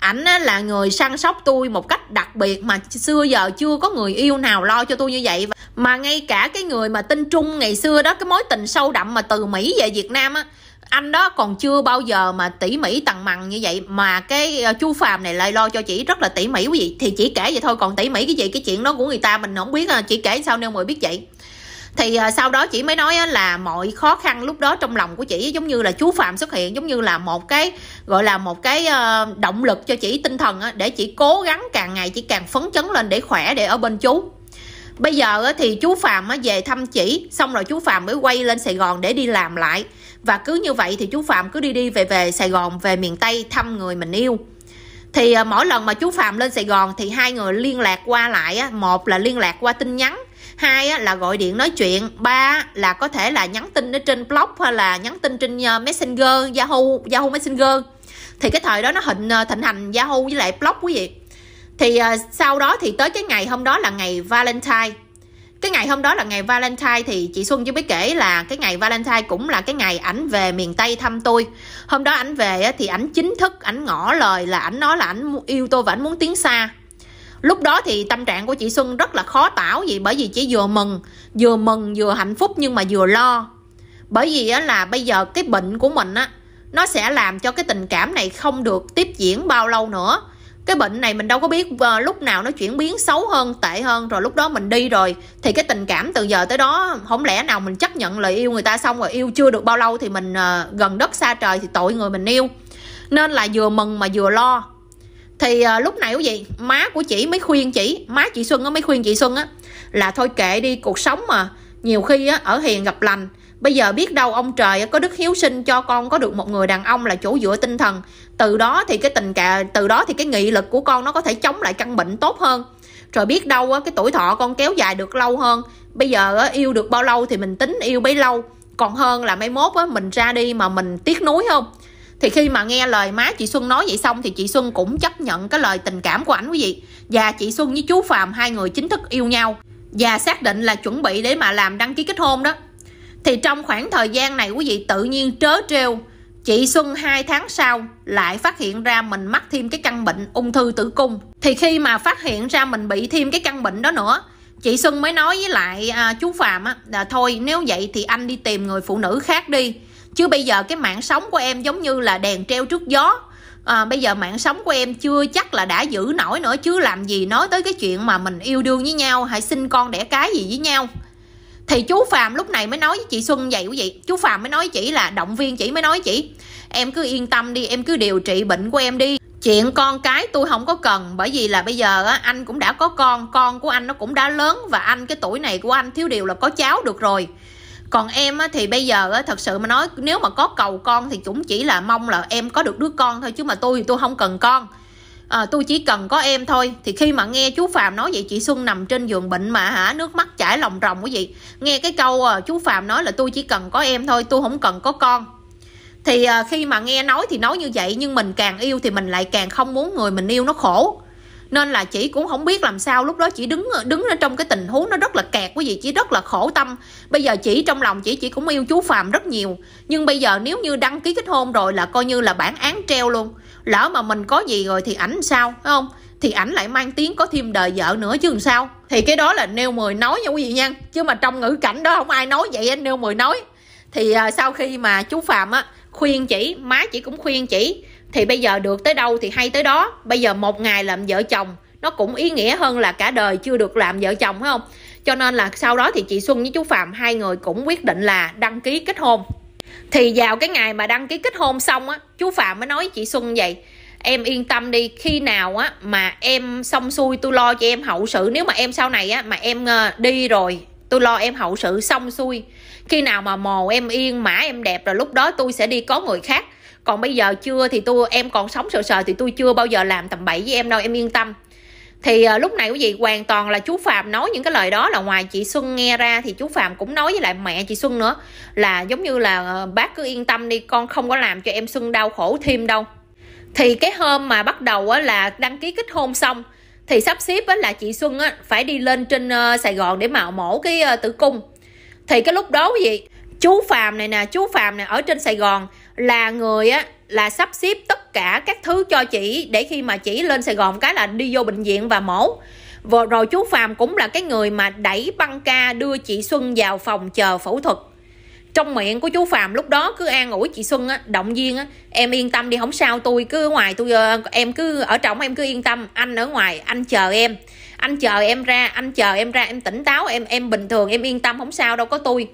ảnh là người săn sóc tôi một cách đặc biệt mà xưa giờ chưa có người yêu nào lo cho tôi như vậy mà ngay cả cái người mà tinh trung ngày xưa đó cái mối tình sâu đậm mà từ mỹ về việt nam á anh đó còn chưa bao giờ mà tỉ mỉ tằng mằng như vậy mà cái ờ, chú phàm này lại lo cho chị rất là tỉ mỉ quý vị thì chỉ kể vậy thôi còn tỉ mỉ cái gì cái chuyện đó của người ta mình không biết là ờ, chỉ kể sao nêu mười biết vậy thì ờ, sau đó chị mới nói là mọi khó khăn lúc đó trong lòng của chị giống như là chú phạm xuất hiện giống như là một cái gọi là một cái ờ, động lực cho chị tinh thần để chị cố gắng càng ngày chị càng phấn chấn lên để khỏe để ở bên chú bây giờ thì chú phạm về thăm chỉ xong rồi chú phạm mới quay lên sài gòn để đi làm lại và cứ như vậy thì chú phạm cứ đi đi về về sài gòn về miền tây thăm người mình yêu thì ờ, mỗi lần mà chú phạm lên sài gòn thì hai người liên lạc qua lại một là liên lạc qua tin nhắn hai là gọi điện nói chuyện ba là có thể là nhắn tin ở trên blog hay là nhắn tin trên ờ, messenger yahoo yahoo messenger thì cái thời đó nó hình ờ, thịnh hành yahoo với lại blog quý vị thì ờ, sau đó thì tới cái ngày hôm đó là ngày valentine cái ngày hôm đó là ngày Valentine thì chị Xuân chưa biết kể là cái ngày Valentine cũng là cái ngày ảnh về miền Tây thăm tôi hôm đó ảnh về thì ảnh chính thức ảnh ngỏ lời là ảnh nói là ảnh yêu tôi và ảnh muốn tiến xa lúc đó thì tâm trạng của chị xuân rất là khó tảo gì bởi vì chị vừa mừng vừa mừng vừa hạnh phúc nhưng mà vừa lo bởi vì á, là bây giờ cái bệnh của mình á nó sẽ làm cho cái tình cảm này không được tiếp diễn bao lâu nữa cái bệnh này mình đâu có biết ờ, lúc nào nó chuyển biến xấu hơn tệ hơn rồi lúc đó mình đi rồi thì cái tình cảm từ giờ tới đó không lẽ nào mình chấp nhận lời yêu người ta xong rồi yêu chưa được bao lâu thì mình ờ, gần đất xa trời thì tội người mình yêu nên là vừa mừng mà vừa lo thì à, lúc này quý vị má của chị mới khuyên chị má chị xuân á mới khuyên chị xuân á là thôi kệ đi cuộc sống mà nhiều khi á ở hiền gặp lành bây giờ biết đâu ông trời có đức hiếu sinh cho con có được một người đàn ông là chỗ dựa tinh thần từ đó thì cái tình cả từ đó thì cái nghị lực của con nó có thể chống lại căn bệnh tốt hơn rồi biết đâu á cái tuổi thọ con kéo dài được lâu hơn bây giờ á, yêu được bao lâu thì mình tính yêu bấy lâu còn hơn là mấy mốt á mình ra đi mà mình tiếc nuối không thì khi mà nghe lời má chị Xuân nói vậy xong thì chị Xuân cũng chấp nhận cái lời tình cảm của ảnh quý vị và chị Xuân với chú Phạm hai người chính thức yêu nhau và xác định là chuẩn bị để mà làm đăng ký kết hôn đó thì trong khoảng thời gian này quý vị tự nhiên trớ trêu Chị Xuân 2 tháng sau lại phát hiện ra mình mắc thêm cái căn bệnh ung thư tử cung. Thì khi mà phát hiện ra mình bị thêm cái căn bệnh đó nữa, chị Xuân mới nói với lại à, chú Phạm á, là thôi nếu vậy thì anh đi tìm người phụ nữ khác đi chứ bây giờ cái mạng sống của em giống như là đèn treo trước gió à, bây giờ mạng sống của em chưa chắc là đã giữ nổi nữa chứ làm gì nói tới cái chuyện mà mình yêu đương với nhau hay sinh con đẻ cái gì với nhau thì chú Phạm lúc này mới nói với chị Xuân vậy quý vị chú Phạm mới nói với chị là động viên chị mới nói chị em cứ yên tâm đi em cứ điều trị bệnh của em đi chuyện con cái tôi không có cần bởi vì là bây giờ anh cũng đã có con con của anh nó cũng đã lớn và anh cái tuổi này của anh thiếu điều là có cháu được rồi còn em á, thì bây giờ á, thật sự mà nói nếu mà có cầu con thì cũng chỉ là mong là em có được đứa con thôi chứ mà tôi thì tôi không cần con à, tôi chỉ cần có em thôi thì khi mà nghe chú Phạm nói vậy chị Xuân nằm trên giường bệnh mà hả nước mắt chảy lòng ròng quý vị nghe cái câu à, chú Phạm nói là tôi chỉ cần có em thôi tôi không cần có con thì à, khi mà nghe nói thì nói như vậy nhưng mình càng yêu thì mình lại càng không muốn người mình yêu nó khổ nên là chị cũng không biết làm sao lúc đó chị đứng đứng ở trong cái tình huống nó rất là kẹt quý vị chị rất là khổ tâm bây giờ chị trong lòng chị chị cũng yêu chú phàm rất nhiều nhưng bây giờ nếu như đăng ký kết hôn rồi là coi như là bản án treo luôn lỡ mà mình có gì rồi thì ảnh sao phải không thì ảnh lại mang tiếng có thêm đời vợ nữa chứ làm sao thì cái đó là nêu mười nói nha quý vị nha chứ mà trong ngữ cảnh đó không ai nói vậy anh nêu mười nói thì à, sau khi mà chú phạm á khuyên chị má chị cũng khuyên chị thì bây giờ được tới đâu thì hay tới đó bây giờ một ngày làm vợ chồng nó cũng ý nghĩa hơn là cả đời chưa được làm vợ chồng phải không cho nên là sau đó thì chị xuân với chú phạm hai người cũng quyết định là đăng ký kết hôn thì vào cái ngày mà đăng ký kết hôn xong á chú phạm mới nói chị xuân vậy em yên tâm đi khi nào á mà em xong xuôi tôi lo cho em hậu sự nếu mà em sau này á mà em ờ, đi rồi tôi lo em hậu sự xong xuôi khi nào mà mồ em yên mã em đẹp rồi lúc đó tôi sẽ đi có người khác còn bây giờ chưa thì tôi em còn sống sợ sợ thì tôi chưa bao giờ làm tầm bậy với em đâu em yên tâm thì à, lúc này quý vị hoàn toàn là chú phạm nói những cái lời đó là ngoài chị xuân nghe ra thì chú phạm cũng nói với lại mẹ chị xuân nữa là giống như là ờ, bác cứ yên tâm đi con không có làm cho em xuân đau khổ thêm đâu thì cái hôm mà bắt đầu á, là đăng ký kết hôn xong thì sắp xếp á, là chị xuân á, phải đi lên trên uh, sài gòn để mạo mổ cái uh, tử cung thì cái lúc đó gì chú Phạm này nè chú Phạm này ở trên sài gòn là người á là sắp xếp tất cả các thứ cho chị để khi mà chị lên Sài Gòn cái là đi vô bệnh viện và mổ vừa rồi chú Phạm cũng là cái người mà đẩy băng ca đưa chị Xuân vào phòng chờ phẫu thuật trong miệng của chú Phạm lúc đó cứ an ủi chị Xuân á, động viên á, em yên tâm đi không sao tôi cứ ở ngoài tôi ờ, em cứ ở trong em cứ yên tâm anh ở ngoài anh chờ em anh chờ em ra anh chờ em ra em tỉnh táo em em bình thường em yên tâm không sao đâu có tôi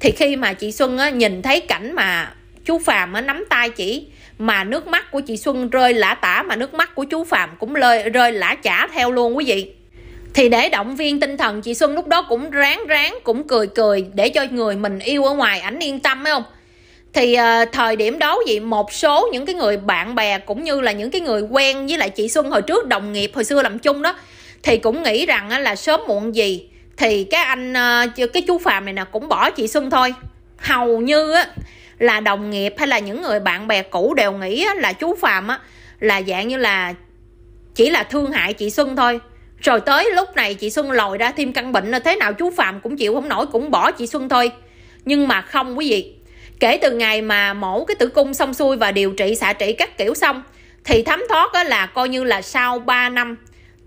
thì khi mà chị Xuân á, nhìn thấy cảnh mà chú Phạm mới nắm tay chị mà nước mắt của chị Xuân rơi lã tả mà nước mắt của chú Phạm cũng rơi, rơi lã chả theo luôn quý vị thì để động viên tinh thần chị Xuân lúc đó cũng ráng ráng cũng cười cười để cho người mình yêu ở ngoài ảnh yên tâm phải không thì uh, thời điểm đó vậy một số những cái người bạn bè cũng như là những cái người quen với lại chị Xuân hồi trước đồng nghiệp hồi xưa làm chung đó thì cũng nghĩ rằng là sớm muộn gì thì cái anh uh, cái chú Phạm này nè cũng bỏ chị Xuân thôi hầu như á uh, là đồng nghiệp hay là những người bạn bè cũ đều nghĩ là chú phạm á là dạng như là chỉ là thương hại chị xuân thôi rồi tới lúc này chị xuân lòi ra thêm căn bệnh là thế nào chú phạm cũng chịu không nổi cũng bỏ chị xuân thôi nhưng mà không quý vị kể từ ngày mà mổ cái tử cung xong xuôi và điều trị xạ trị các kiểu xong thì thấm thoát đó là coi như là sau 3 năm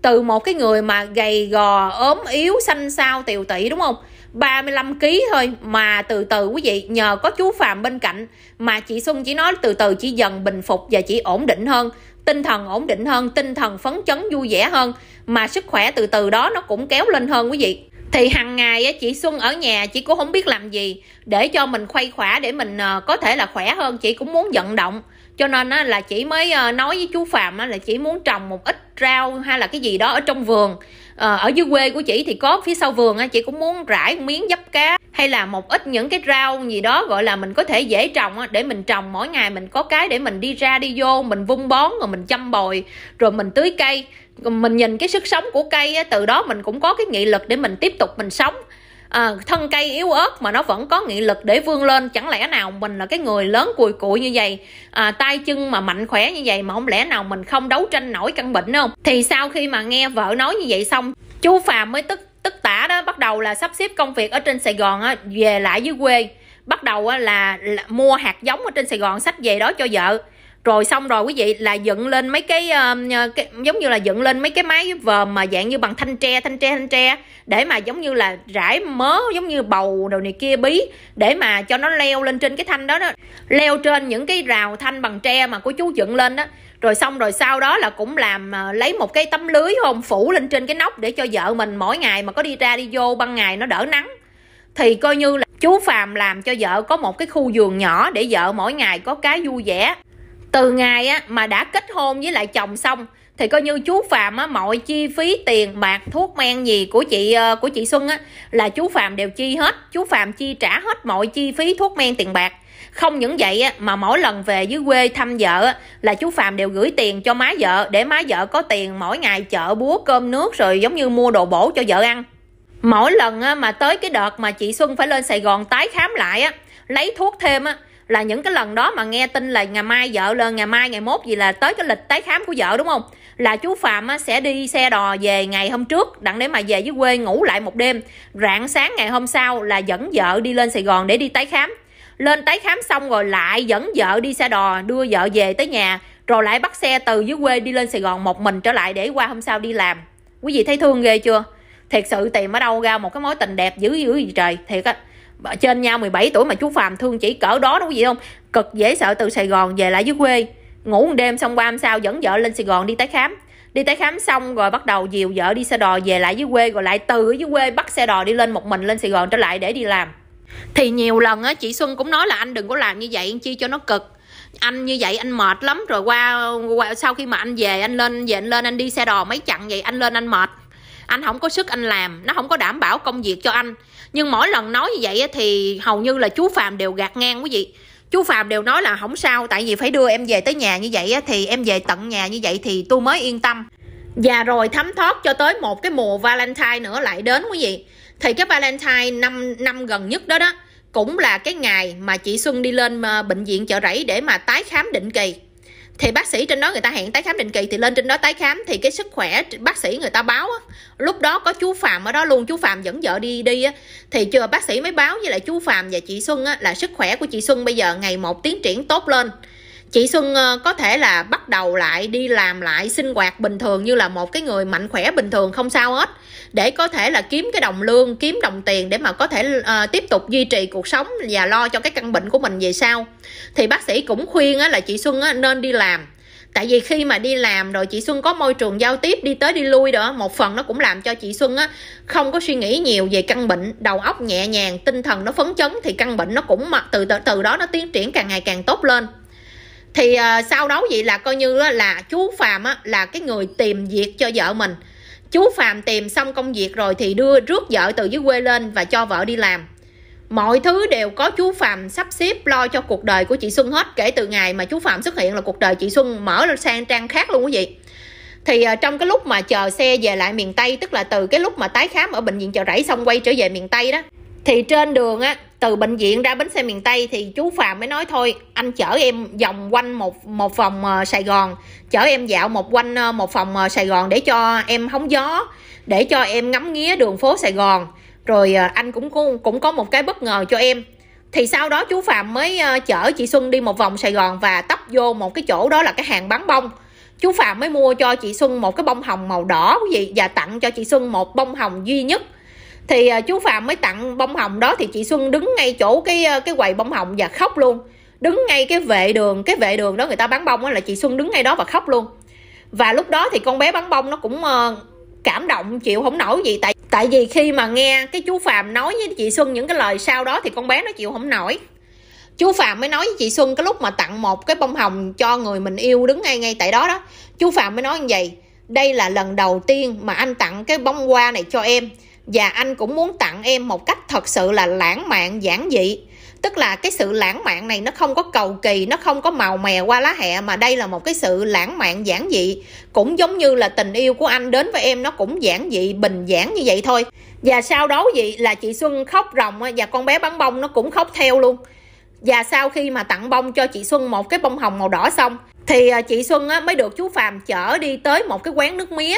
từ một cái người mà gầy gò ốm yếu xanh xao tiều tị đúng không 35 kg thôi mà từ từ quý vị nhờ có chú Phạm bên cạnh mà chị Xuân chỉ nói từ từ chỉ dần bình phục và chị ổn định hơn tinh thần ổn định hơn tinh thần phấn chấn vui vẻ hơn mà sức khỏe từ từ đó nó cũng kéo lên hơn quý vị thì hàng ngày chị Xuân ở nhà chị cũng không biết làm gì để cho mình khuây khỏa để mình ờ, có thể là khỏe hơn chị cũng muốn vận động cho nên là chị mới ờ, nói với chú Phạm là chị muốn trồng một ít rau hay là cái gì đó ở trong vườn Ờ, ở dưới quê của chị thì có phía sau vườn á chị cũng muốn rải miếng dấp cá hay là một ít những cái rau gì đó gọi là mình có thể dễ trồng á để mình trồng mỗi ngày mình có cái để mình đi ra đi vô mình vun bón rồi mình chăm bồi rồi mình tưới cây mình nhìn cái sức sống của cây á, từ đó mình cũng có cái nghị lực để mình tiếp tục mình sống à, thân cây yếu ớt mà nó vẫn có nghị lực để vươn lên chẳng lẽ nào mình là cái người lớn cùi cụi như vậy à, tay chân mà mạnh khỏe như vậy mà không lẽ nào mình không đấu tranh nổi căn bệnh không thì sau khi mà nghe vợ nói như vậy xong chú phàm mới tức tức tả đó bắt đầu là sắp xếp công việc ở trên sài gòn á, về lại dưới quê bắt đầu á, là, là mua hạt giống ở trên sài gòn sách về đó cho vợ rồi xong rồi quý vị là dựng lên mấy cái, uh, cái giống như là dựng lên mấy cái máy vòm mà dạng như bằng thanh tre thanh tre thanh tre để mà giống như là rải mớ giống như bầu đồ này kia bí để mà cho nó leo lên trên cái thanh đó đó leo trên những cái rào thanh bằng tre mà của chú dựng lên đó rồi xong rồi sau đó là cũng làm uh, lấy một cái tấm lưới không phủ lên trên cái nóc để cho vợ mình mỗi ngày mà có đi ra đi vô ban ngày nó đỡ nắng thì coi như là chú phàm làm cho vợ có một cái khu vườn nhỏ để vợ mỗi ngày có cái vui vẻ từ ngày á mà đã kết hôn với lại chồng xong thì coi như chú phạm á mọi chi phí tiền bạc thuốc men gì của chị ờ, của chị xuân á là chú phạm đều chi hết chú phạm chi trả hết mọi chi phí thuốc men tiền bạc không những vậy á, mà mỗi lần về dưới quê thăm vợ á, là chú Phạm đều gửi tiền cho má vợ để má vợ có tiền mỗi ngày chợ búa cơm nước rồi giống như mua đồ bổ cho vợ ăn. Mỗi lần á, mà tới cái đợt mà chị Xuân phải lên Sài Gòn tái khám lại á, lấy thuốc thêm á, là những cái lần đó mà nghe tin là ngày mai vợ lên ngày mai ngày mốt gì là tới cái lịch tái khám của vợ đúng không là chú phạm sẽ đi xe đò về ngày hôm trước đặng để mà về dưới quê ngủ lại một đêm rạng sáng ngày hôm sau là dẫn vợ đi lên sài gòn để đi tái khám lên tái khám xong rồi lại dẫn vợ đi xe đò đưa vợ về tới nhà rồi lại bắt xe từ dưới quê đi lên sài gòn một mình trở lại để qua hôm sau đi làm quý vị thấy thương ghê chưa thiệt sự tìm ở đâu ra một cái mối tình đẹp dữ dữ gì trời thiệt á trên nhau 17 tuổi mà chú Phạm thương chỉ cỡ đó đúng gì không cực dễ sợ từ Sài Gòn về lại dưới quê ngủ một đêm xong qua hôm sau dẫn vợ lên Sài Gòn đi tái khám đi tái khám xong rồi bắt đầu dìu vợ đi xe đò về lại dưới quê rồi lại từ dưới quê bắt xe đò đi lên một mình lên Sài Gòn trở lại để đi làm thì nhiều lần á chị Xuân cũng nói là anh đừng có làm như vậy chi cho nó cực anh như vậy anh mệt lắm rồi qua, qua sau khi mà anh về anh lên về anh lên anh đi xe đò mấy chặng vậy anh lên anh mệt anh không có sức anh làm nó không có đảm bảo công việc cho anh nhưng mỗi lần nói như vậy thì hầu như là chú phạm đều gạt ngang quý vị chú phạm đều nói là không sao tại vì phải đưa em về tới nhà như vậy thì em về tận nhà như vậy thì tôi mới yên tâm và rồi thấm thoát cho tới một cái mùa valentine nữa lại đến quý vị thì cái valentine năm năm gần nhất đó đó cũng là cái ngày mà chị xuân đi lên ờ, bệnh viện chợ rẫy để mà tái khám định kỳ thì bác sĩ trên đó người ta hẹn tái khám định kỳ thì lên trên đó tái khám thì cái sức khỏe bác sĩ người ta báo á, lúc đó có chú phạm ở đó luôn chú phạm dẫn vợ đi đi á, thì chờ bác sĩ mới báo với lại chú phạm và chị xuân á, là sức khỏe của chị xuân bây giờ ngày một tiến triển tốt lên chị xuân ờ, có thể là bắt đầu lại đi làm lại sinh hoạt bình thường như là một cái người mạnh khỏe bình thường không sao hết để có thể là kiếm cái đồng lương kiếm đồng tiền để mà có thể uh, tiếp tục duy trì cuộc sống và lo cho cái căn bệnh của mình về sau thì bác sĩ cũng khuyên á, là chị xuân á, nên đi làm tại vì khi mà đi làm rồi chị xuân có môi trường giao tiếp đi tới đi lui đó một phần nó cũng làm cho chị xuân á không có suy nghĩ nhiều về căn bệnh đầu óc nhẹ nhàng tinh thần nó phấn chấn thì căn bệnh nó cũng từ từ, từ đó nó tiến triển càng ngày càng tốt lên thì uh, sau đó vậy là coi như là chú Phạm á, là cái người tìm việc cho vợ mình chú Phạm tìm xong công việc rồi thì đưa rước vợ từ dưới quê lên và cho vợ đi làm mọi thứ đều có chú Phạm sắp xếp lo cho cuộc đời của chị Xuân hết kể từ ngày mà chú Phạm xuất hiện là cuộc đời chị Xuân mở lên sang trang khác luôn quý vị thì uh, trong cái lúc mà chờ xe về lại miền Tây tức là từ cái lúc mà tái khám ở bệnh viện chợ rẫy xong quay trở về miền Tây đó thì trên đường á từ bệnh viện ra bến xe miền tây thì chú phạm mới nói thôi anh chở em vòng quanh một một phòng ờ, sài gòn chở em dạo một quanh ờ, một phòng ờ, sài gòn để cho em hóng gió để cho em ngắm nghía đường phố sài gòn rồi anh cũng cũng có một cái bất ngờ cho em thì sau đó chú phạm mới chở chị xuân đi một vòng sài gòn và tấp vô một cái chỗ đó là cái hàng bán bông chú phạm mới mua cho chị xuân một cái bông hồng màu đỏ quý vị và tặng cho chị xuân một bông hồng duy nhất thì à, chú phạm mới tặng bông hồng đó thì chị xuân đứng ngay chỗ cái ờ, cái quầy bông hồng và khóc luôn đứng ngay cái vệ đường cái vệ đường đó người ta bán bông đó là chị xuân đứng ngay đó và khóc luôn và lúc đó thì con bé bán bông nó cũng ờ, cảm động chịu không nổi gì tại tại vì khi mà nghe cái chú phạm nói với chị xuân những cái lời sau đó thì con bé nó chịu không nổi chú phạm mới nói với chị xuân cái lúc mà tặng một cái bông hồng cho người mình yêu đứng ngay ngay tại đó đó chú phạm mới nói như vậy đây là lần đầu tiên mà anh tặng cái bông hoa này cho em và anh cũng muốn tặng em một cách thật sự là lãng mạn giản dị tức là cái sự lãng mạn này nó không có cầu kỳ nó không có màu mè qua lá hẹ mà đây là một cái sự lãng mạn giản dị cũng giống như là tình yêu của anh đến với em nó cũng giản dị bình giản như vậy thôi và sau đó vậy là chị xuân khóc ròng và con bé bắn bông nó cũng khóc theo luôn và sau khi mà tặng bông cho chị xuân một cái bông hồng màu đỏ xong thì à, chị xuân mới được chú phàm chở đi tới một cái quán nước mía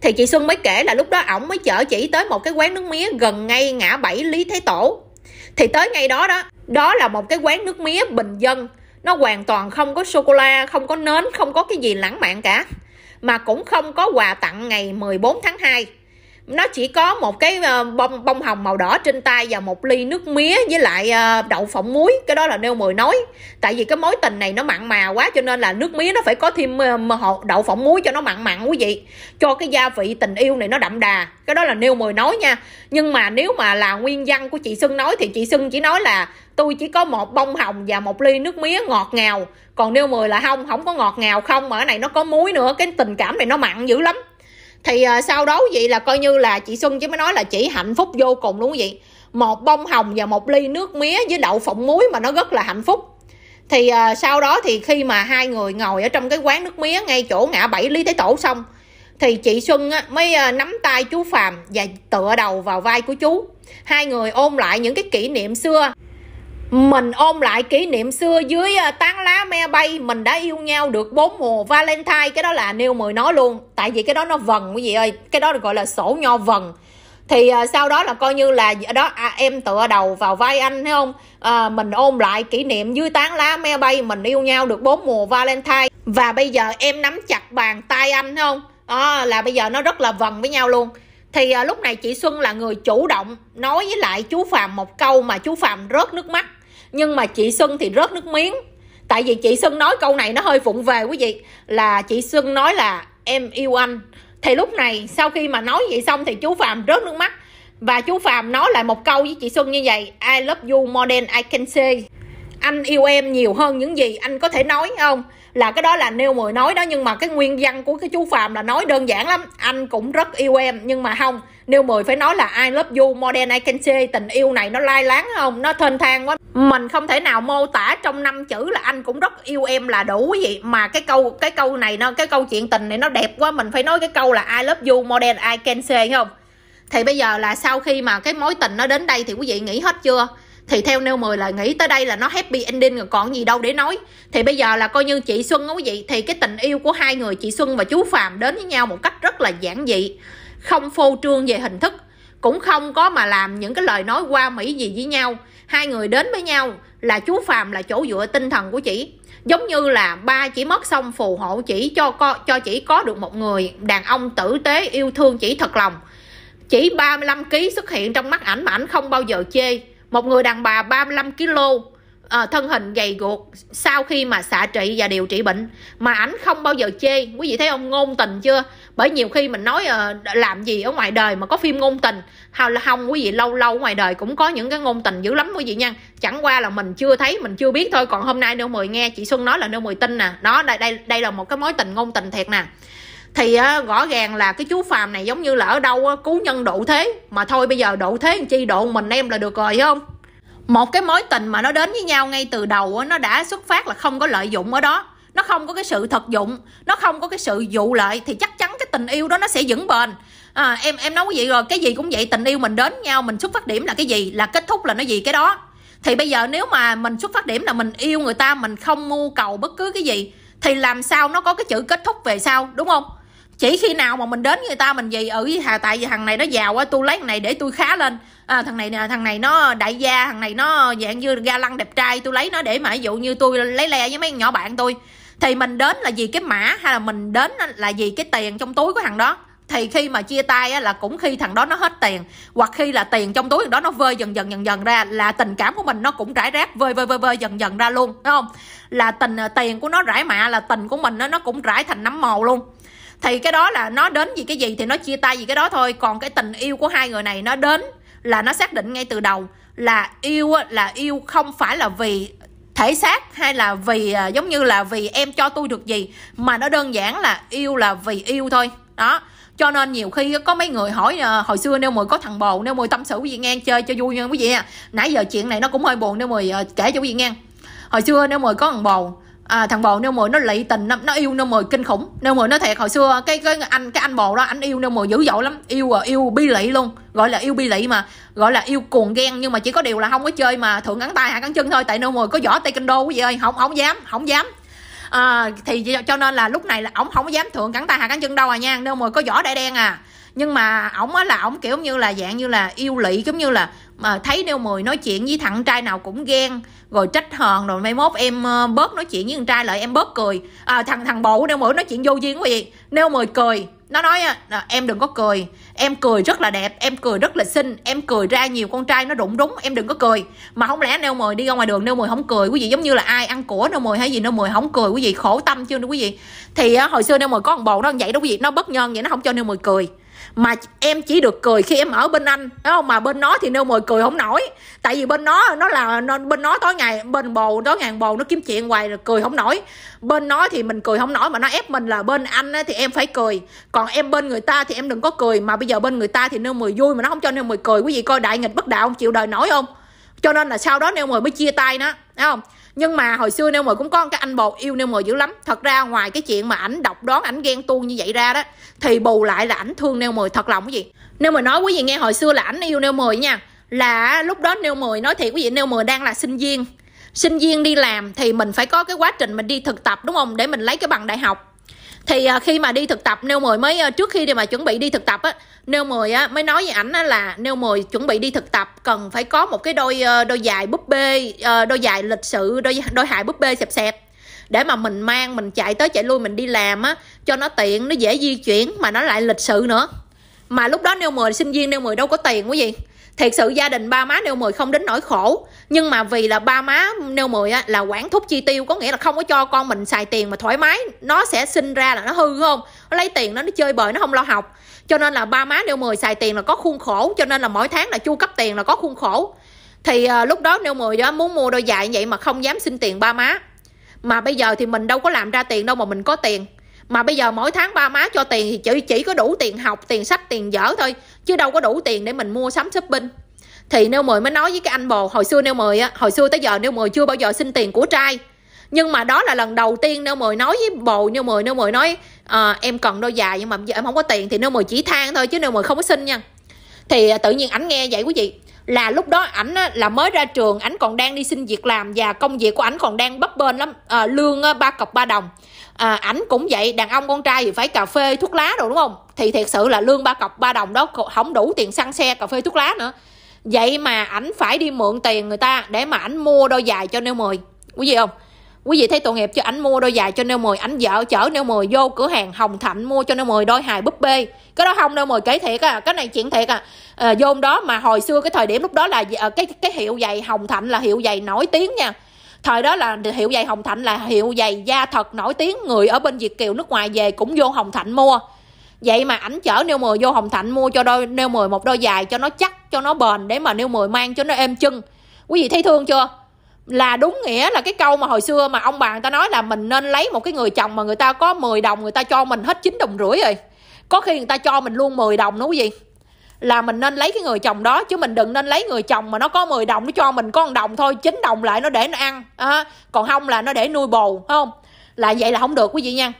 thì chị xuân mới kể là lúc đó ổng mới chở chị tới một cái quán nước mía gần ngay ngã bảy lý thái tổ thì tới ngay đó đó đó là một cái quán nước mía bình dân nó hoàn toàn không có sô cô la không có nến không có cái gì lãng mạn cả mà cũng không có quà tặng ngày 14 tháng 2 nó chỉ có một cái ờ, bông bông hồng màu đỏ trên tay và một ly nước mía với lại ờ, đậu phộng muối cái đó là nêu mười nói tại vì cái mối tình này nó mặn mà quá cho nên là nước mía nó phải có thêm ờ, đậu phộng muối cho nó mặn mặn quý vị cho cái gia vị tình yêu này nó đậm đà cái đó là nêu mười nói nha nhưng mà nếu mà là nguyên văn của chị xuân nói thì chị xuân chỉ nói là tôi chỉ có một bông hồng và một ly nước mía ngọt ngào còn nêu mười là không không có ngọt ngào không mà cái này nó có muối nữa cái tình cảm này nó mặn dữ lắm thì uh, sau đó vậy là coi như là chị xuân chứ mới nói là chị hạnh phúc vô cùng đúng không vậy một bông hồng và một ly nước mía với đậu phộng muối mà nó rất là hạnh phúc thì uh, sau đó thì khi mà hai người ngồi ở trong cái quán nước mía ngay chỗ ngã bảy lý thế tổ xong thì chị xuân á, mới uh, nắm tay chú phàm và tựa đầu vào vai của chú hai người ôm lại những cái kỷ niệm xưa mình ôm lại kỷ niệm xưa dưới à, tán lá me bay mình đã yêu nhau được bốn mùa valentine cái đó là nêu mười nói luôn tại vì cái đó nó vần quý vị ơi cái đó được gọi là sổ nho vần thì à, sau đó là coi như là đó à, em tựa đầu vào vai anh thấy không à, mình ôm lại kỷ niệm dưới tán lá me bay mình yêu nhau được bốn mùa valentine và bây giờ em nắm chặt bàn tay anh thấy không à, là bây giờ nó rất là vần với nhau luôn thì à, lúc này chị xuân là người chủ động nói với lại chú phạm một câu mà chú phạm rớt nước mắt nhưng mà chị xuân thì rớt nước miếng tại vì chị xuân nói câu này nó hơi vụng về quý vị là chị xuân nói là em yêu anh thì lúc này sau khi mà nói vậy xong thì chú phạm rớt nước mắt và chú phạm nói lại một câu với chị xuân như vậy i love you more than i can say anh yêu em nhiều hơn những gì anh có thể nói không là cái đó là nêu mười nói đó nhưng mà cái nguyên văn của cái chú phạm là nói đơn giản lắm anh cũng rất yêu em nhưng mà không Niêu Mười phải nói là I love you more than I can say Tình yêu này nó lai láng không, nó thênh thang quá Mình không thể nào mô tả trong năm chữ là anh cũng rất yêu em là đủ gì Mà cái câu cái câu này, nó cái câu chuyện tình này nó đẹp quá Mình phải nói cái câu là I love you more than I can say không Thì bây giờ là sau khi mà cái mối tình nó đến đây thì quý vị nghĩ hết chưa? thì theo nêu 10 là nghĩ tới đây là nó happy ending rồi còn gì đâu để nói thì bây giờ là coi như chị Xuân quý vị thì cái tình yêu của hai người chị Xuân và chú phạm đến với nhau một cách rất là giản dị không phô trương về hình thức cũng không có mà làm những cái lời nói qua mỹ gì với nhau hai người đến với nhau là chú phàm là chỗ dựa tinh thần của chị giống như là ba chỉ mất xong phù hộ chỉ cho co, cho chỉ có được một người đàn ông tử tế yêu thương chỉ thật lòng chỉ 35 kg xuất hiện trong mắt ảnh mà ảnh không bao giờ chê một người đàn bà 35 kg à, thân hình gầy guộc sau khi mà xạ trị và điều trị bệnh mà ảnh không bao giờ chê quý vị thấy ông ngôn tình chưa bởi nhiều khi mình nói à, làm gì ở ngoài đời mà có phim ngôn tình hay là không quý vị lâu lâu ngoài đời cũng có những cái ngôn tình dữ lắm quý vị nha chẳng qua là mình chưa thấy mình chưa biết thôi còn hôm nay nêu mười nghe chị xuân nói là nêu mười tin nè đó đây đây đây là một cái mối tình ngôn tình thiệt nè thì à, rõ ràng là cái chú phàm này giống như là ở đâu à, cứu nhân độ thế mà thôi bây giờ độ thế làm chi độ mình em là được rồi không một cái mối tình mà nó đến với nhau ngay từ đầu nó đã xuất phát là không có lợi dụng ở đó nó không có cái sự thật dụng nó không có cái sự dụ lợi thì chắc chắn cái tình yêu đó nó sẽ vững bền à, em em nói cái gì rồi cái gì cũng vậy tình yêu mình đến nhau mình xuất phát điểm là cái gì là kết thúc là nó gì cái đó thì bây giờ nếu mà mình xuất phát điểm là mình yêu người ta mình không mưu cầu bất cứ cái gì thì làm sao nó có cái chữ kết thúc về sau đúng không chỉ khi nào mà mình đến người ta mình gì ừ hà tại vì thằng này nó giàu quá tôi lấy thằng này để tôi khá lên à, thằng này thằng này nó đại gia thằng này nó dạng như ga lăng đẹp trai tôi lấy nó để mà ví dụ như tôi lấy le với mấy nhỏ bạn tôi thì mình đến là vì cái mã hay là mình đến là vì cái tiền trong túi của thằng đó thì khi mà chia tay á, là cũng khi thằng đó nó hết tiền hoặc khi là tiền trong túi đó nó vơi dần dần dần dần ra là tình cảm của mình nó cũng rải rác vơi vơi vơi vơi dần dần ra luôn đúng không là tình à, tiền của nó rải mạ là tình của mình nó nó cũng rải thành nấm màu luôn thì cái đó là nó đến vì cái gì thì nó chia tay vì cái đó thôi còn cái tình yêu của hai người này nó đến là nó xác định ngay từ đầu là yêu là yêu không phải là vì thể xác hay là vì à, giống như là vì em cho tôi được gì mà nó đơn giản là yêu là vì yêu thôi đó cho nên nhiều khi có mấy người hỏi à, hồi xưa nếu mười có thằng bồ nếu mười tâm sự với gì nghe chơi cho vui nha quý vị à nãy giờ chuyện này nó cũng hơi buồn nếu mười à, kể cho quý vị nghe hồi xưa nếu mười có thằng bồ à, thằng bồ nêu mười nó lị tình lắm nó yêu nêu mười kinh khủng nêu mười nó thiệt hồi xưa cái cái anh cái anh bồ đó anh yêu nêu mười dữ dội lắm yêu à, yêu bi lị luôn gọi là yêu bi lị mà gọi là yêu cuồng ghen nhưng mà chỉ có điều là không có chơi mà thượng ngắn tay hạ ngắn chân thôi tại nêu mười có võ tây kinh đô quý vị ơi không không dám không dám à, thì cho nên là lúc này là ổng không có dám thượng cẳng tay hạ cẳng chân đâu à nha nếu mà có vỏ đại đen à nhưng mà ổng á là ổng kiểu như là dạng như là yêu lị giống như là mà thấy nêu mười nói chuyện với thằng trai nào cũng ghen rồi trách hờn rồi mai mốt em ờ, bớt nói chuyện với thằng trai lại em bớt cười à, thằng thằng bộ nêu mười nói chuyện vô duyên quá gì nêu mười cười nó nói em đừng có cười em cười rất là đẹp em cười rất là xinh em cười ra nhiều con trai nó rụng rúng em đừng có cười mà không lẽ nêu mời đi ra ngoài đường nêu mời không cười quý vị giống như là ai ăn của nêu mời hay gì nêu mời không cười quý vị khổ tâm chưa quý vị thì hồi xưa nêu mời có con bồ nó vậy đó quý vị nó bất nhân vậy nó không cho nêu mời cười mà em chỉ được cười khi em ở bên anh đúng không mà bên nó thì nêu mời cười không nổi tại vì bên nó nó là nó, bên nó tối ngày bên bồ tối ngàn bồ nó kiếm chuyện hoài rồi cười không nổi bên nó thì mình cười không nổi mà nó ép mình là bên anh ấy, thì em phải cười còn em bên người ta thì em đừng có cười mà bây giờ bên người ta thì nêu mời vui mà nó không cho nêu mời cười quý vị coi đại nghịch bất đạo không chịu đời nổi không cho nên là sau đó nêu mời mới chia tay đó, đúng không nhưng mà hồi xưa neo mời cũng có cái anh bồ yêu neo mời dữ lắm thật ra ngoài cái chuyện mà ảnh độc đoán ảnh ghen tuông như vậy ra đó thì bù lại là ảnh thương neo mời thật lòng cái gì neo mời nói quý vị nghe hồi xưa là ảnh yêu neo mời nha là lúc đó neo mời nói thiệt quý vị neo mời đang là sinh viên sinh viên đi làm thì mình phải có cái quá trình mình đi thực tập đúng không để mình lấy cái bằng đại học thì à, khi mà đi thực tập nêu mười mới à, trước khi để mà chuẩn bị đi thực tập á nêu mười á mới nói với ảnh á là nêu mười chuẩn bị đi thực tập cần phải có một cái đôi ờ, đôi dài búp bê ờ, đôi dài lịch sự đôi đôi hài búp bê xẹp xẹp để mà mình mang mình chạy tới chạy lui mình đi làm á cho nó tiện nó dễ di chuyển mà nó lại lịch sự nữa mà lúc đó nêu mười sinh viên nêu mười đâu có tiền quý gì thiệt sự gia đình ba má nêu mười không đến nỗi khổ nhưng mà vì là ba má nêu mười á, là quản thúc chi tiêu có nghĩa là không có cho con mình xài tiền mà thoải mái nó sẽ sinh ra là nó hư không nó lấy tiền nó nó chơi bời nó không lo học cho nên là ba má nêu mười xài tiền là có khuôn khổ cho nên là mỗi tháng là chu cấp tiền là có khuôn khổ thì à, lúc đó nêu mười đó muốn mua đôi dạy vậy mà không dám xin tiền ba má mà bây giờ thì mình đâu có làm ra tiền đâu mà mình có tiền mà bây giờ mỗi tháng ba má cho tiền thì chỉ chỉ có đủ tiền học tiền sách tiền dở thôi chứ đâu có đủ tiền để mình mua sắm shopping thì nêu mười mới nói với cái anh bồ hồi xưa nêu mười á hồi xưa tới giờ nêu mười chưa bao giờ xin tiền của trai nhưng mà đó là lần đầu tiên nêu mười nói với bồ nêu mười nêu mười nói à, em cần đôi giày nhưng mà giờ em không có tiền thì nêu mười chỉ than thôi chứ nêu mười không có xin nha thì à, tự nhiên ảnh nghe vậy quý vị là lúc đó ảnh là mới ra trường ảnh còn đang đi xin việc làm và công việc của ảnh còn đang bấp bênh lắm à, lương ba cọc ba đồng à, ảnh cũng vậy đàn ông con trai thì phải cà phê thuốc lá rồi đúng không thì thiệt sự là lương ba cọc ba đồng đó không đủ tiền xăng xe cà phê thuốc lá nữa vậy mà ảnh phải đi mượn tiền người ta để mà ảnh mua đôi giày cho nêu mười quý vị không quý vị thấy tội nghiệp cho ảnh mua đôi giày cho nêu mười ảnh vợ chở nêu mười vô cửa hàng hồng thạnh mua cho nêu mười đôi hài búp bê cái đó không nêu mười kể thiệt à cái này chuyện thiệt à, à đó mà hồi xưa cái thời điểm lúc đó là ờ, cái cái hiệu giày hồng thạnh là hiệu giày nổi tiếng nha thời đó là hiệu giày hồng thạnh là hiệu giày da thật nổi tiếng người ở bên việt kiều nước ngoài về cũng vô hồng thạnh mua vậy mà ảnh chở nêu mười vô hồng thạnh mua cho đôi nêu mười một đôi giày cho nó chắc cho nó bền để mà nêu mười mang cho nó êm chân quý vị thấy thương chưa là đúng nghĩa là cái câu mà hồi xưa mà ông bà người ta nói là mình nên lấy một cái người chồng mà người ta có 10 đồng người ta cho mình hết 9 đồng rưỡi rồi có khi người ta cho mình luôn 10 đồng nữa quý vị là mình nên lấy cái người chồng đó chứ mình đừng nên lấy người chồng mà nó có 10 đồng nó cho mình có 1 đồng thôi chín đồng lại nó để nó ăn à, còn không là nó để nuôi bồ không là vậy là không được quý vị nha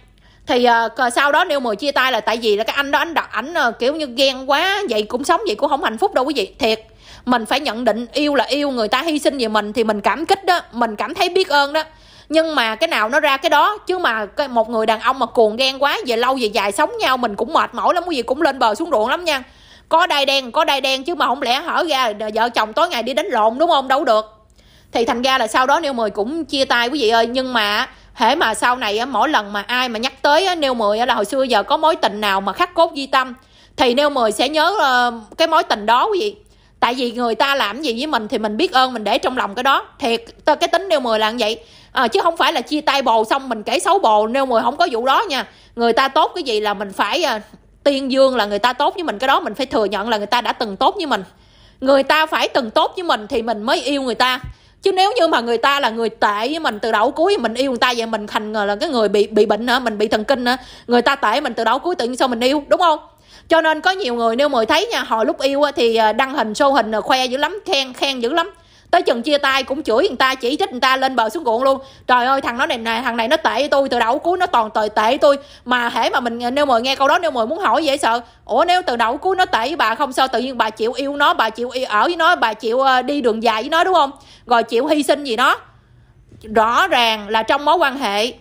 thì uh, sau đó nêu mười chia tay là tại vì là cái anh đó anh đặt ảnh uh, kiểu như ghen quá vậy cũng sống vậy cũng không hạnh phúc đâu quý vị thiệt mình phải nhận định yêu là yêu người ta hy sinh về mình thì mình cảm kích đó mình cảm thấy biết ơn đó nhưng mà cái nào nó ra cái đó chứ mà một người đàn ông mà cuồng ghen quá về lâu về dài sống nhau mình cũng mệt mỏi lắm quý vị cũng lên bờ xuống ruộng lắm nha có đai đen có đai đen chứ mà không lẽ hở ra vợ chồng tối ngày đi đánh lộn đúng không đâu được thì thành ra là sau đó nêu mười cũng chia tay quý vị ơi nhưng mà hễ mà sau này mỗi lần mà ai mà nhắc tới nêu mười là hồi xưa giờ có mối tình nào mà khắc cốt ghi tâm thì nêu mười sẽ nhớ ờ, cái mối tình đó quý vị tại vì người ta làm gì với mình thì mình biết ơn mình để trong lòng cái đó thiệt cái tính nêu mười là như vậy à, chứ không phải là chia tay bồ xong mình kể xấu bồ nêu mười không có vụ đó nha người ta tốt cái gì là mình phải ờ, tiên dương là người ta tốt với mình cái đó mình phải thừa nhận là người ta đã từng tốt với mình người ta phải từng tốt với mình thì mình mới yêu người ta chứ nếu như mà người ta là người tệ với mình từ đầu cuối mình yêu người ta vậy mình thành là cái người bị bị bệnh nữa mình bị thần kinh nữa người ta tệ mình từ đầu cuối tự nhiên sao mình yêu đúng không cho nên có nhiều người nếu mời thấy nha họ lúc yêu thì à, đăng hình show hình à, khoe dữ lắm khen khen dữ lắm tới chừng chia tay cũng chửi người ta chỉ trích người ta lên bờ xuống ruộng luôn trời ơi thằng nó này, này thằng này nó tệ tôi từ đầu cuối nó toàn tồi tệ tôi mà hễ mà mình nêu mời nghe câu đó nêu mời muốn hỏi vậy sợ ủa nếu từ đầu cuối nó tệ với bà không sao tự nhiên bà chịu yêu nó bà chịu ở với nó bà chịu ờ, đi đường dài với nó đúng không rồi chịu hy sinh gì đó rõ ràng là trong mối quan hệ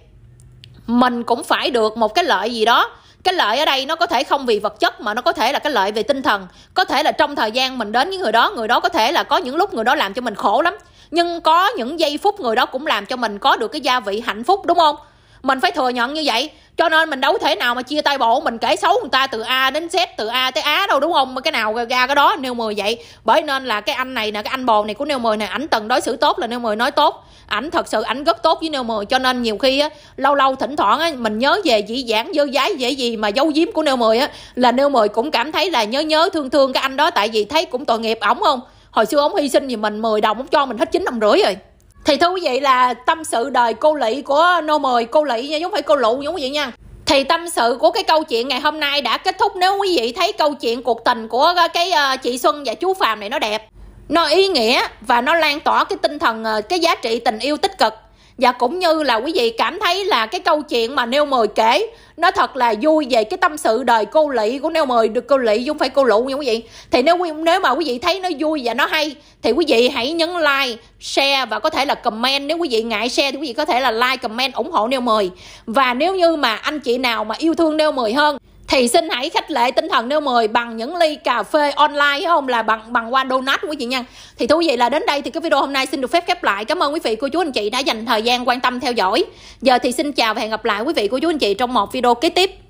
mình cũng phải được một cái lợi gì đó cái lợi ở đây nó có thể không vì vật chất mà nó có thể là cái lợi về tinh thần có thể là trong thời gian mình đến với người đó người đó có thể là có những lúc người đó làm cho mình khổ lắm nhưng có những giây phút người đó cũng làm cho mình có được cái gia vị hạnh phúc đúng không mình phải thừa nhận như vậy cho nên mình đâu thể nào mà chia tay bộ mình kể xấu người ta từ a đến z từ a tới á đâu đúng không mà cái nào ra cái đó nêu mười vậy bởi nên là cái anh này nè cái anh bồ này của nêu mười này ảnh từng đối xử tốt là nêu mười nói tốt ảnh thật sự ảnh rất tốt với nêu mười cho nên nhiều khi á lâu lâu thỉnh thoảng á mình nhớ về dĩ dãn dơ dái dễ gì mà giấu giếm của nêu mười á là nêu mười cũng cảm thấy là nhớ nhớ thương thương cái anh đó tại vì thấy cũng tội nghiệp ổng không hồi xưa ổng hy sinh thì mình 10 đồng ổng cho mình hết chín năm rưỡi rồi thì thưa quý vị là tâm sự đời cô lỵ của nô mười cô lỵ nha giống phải cô lụ giống vậy nha thì tâm sự của cái câu chuyện ngày hôm nay đã kết thúc nếu quý vị thấy câu chuyện cuộc tình của ờ, cái ờ, chị xuân và chú phàm này nó đẹp nó ý nghĩa và nó lan tỏa cái tinh thần ờ, cái giá trị tình yêu tích cực và dạ cũng như là quý vị cảm thấy là cái câu chuyện mà nêu mời kể nó thật là vui về cái tâm sự đời cô lỵ của nêu mời được cô lỵ không phải cô lụ nha quý vị thì nếu nếu mà quý vị thấy nó vui và nó hay thì quý vị hãy nhấn like share và có thể là comment nếu quý vị ngại share thì quý vị có thể là like comment ủng hộ nêu mời và nếu như mà anh chị nào mà yêu thương nêu mời hơn thì xin hãy khách lệ tinh thần nêu mời bằng những ly cà phê online không là bằng bằng qua donut quý vị nha thì thú vị là đến đây thì cái video hôm nay xin được phép khép lại cảm ơn quý vị cô chú anh chị đã dành thời gian quan tâm theo dõi giờ thì xin chào và hẹn gặp lại quý vị cô chú anh chị trong một video kế tiếp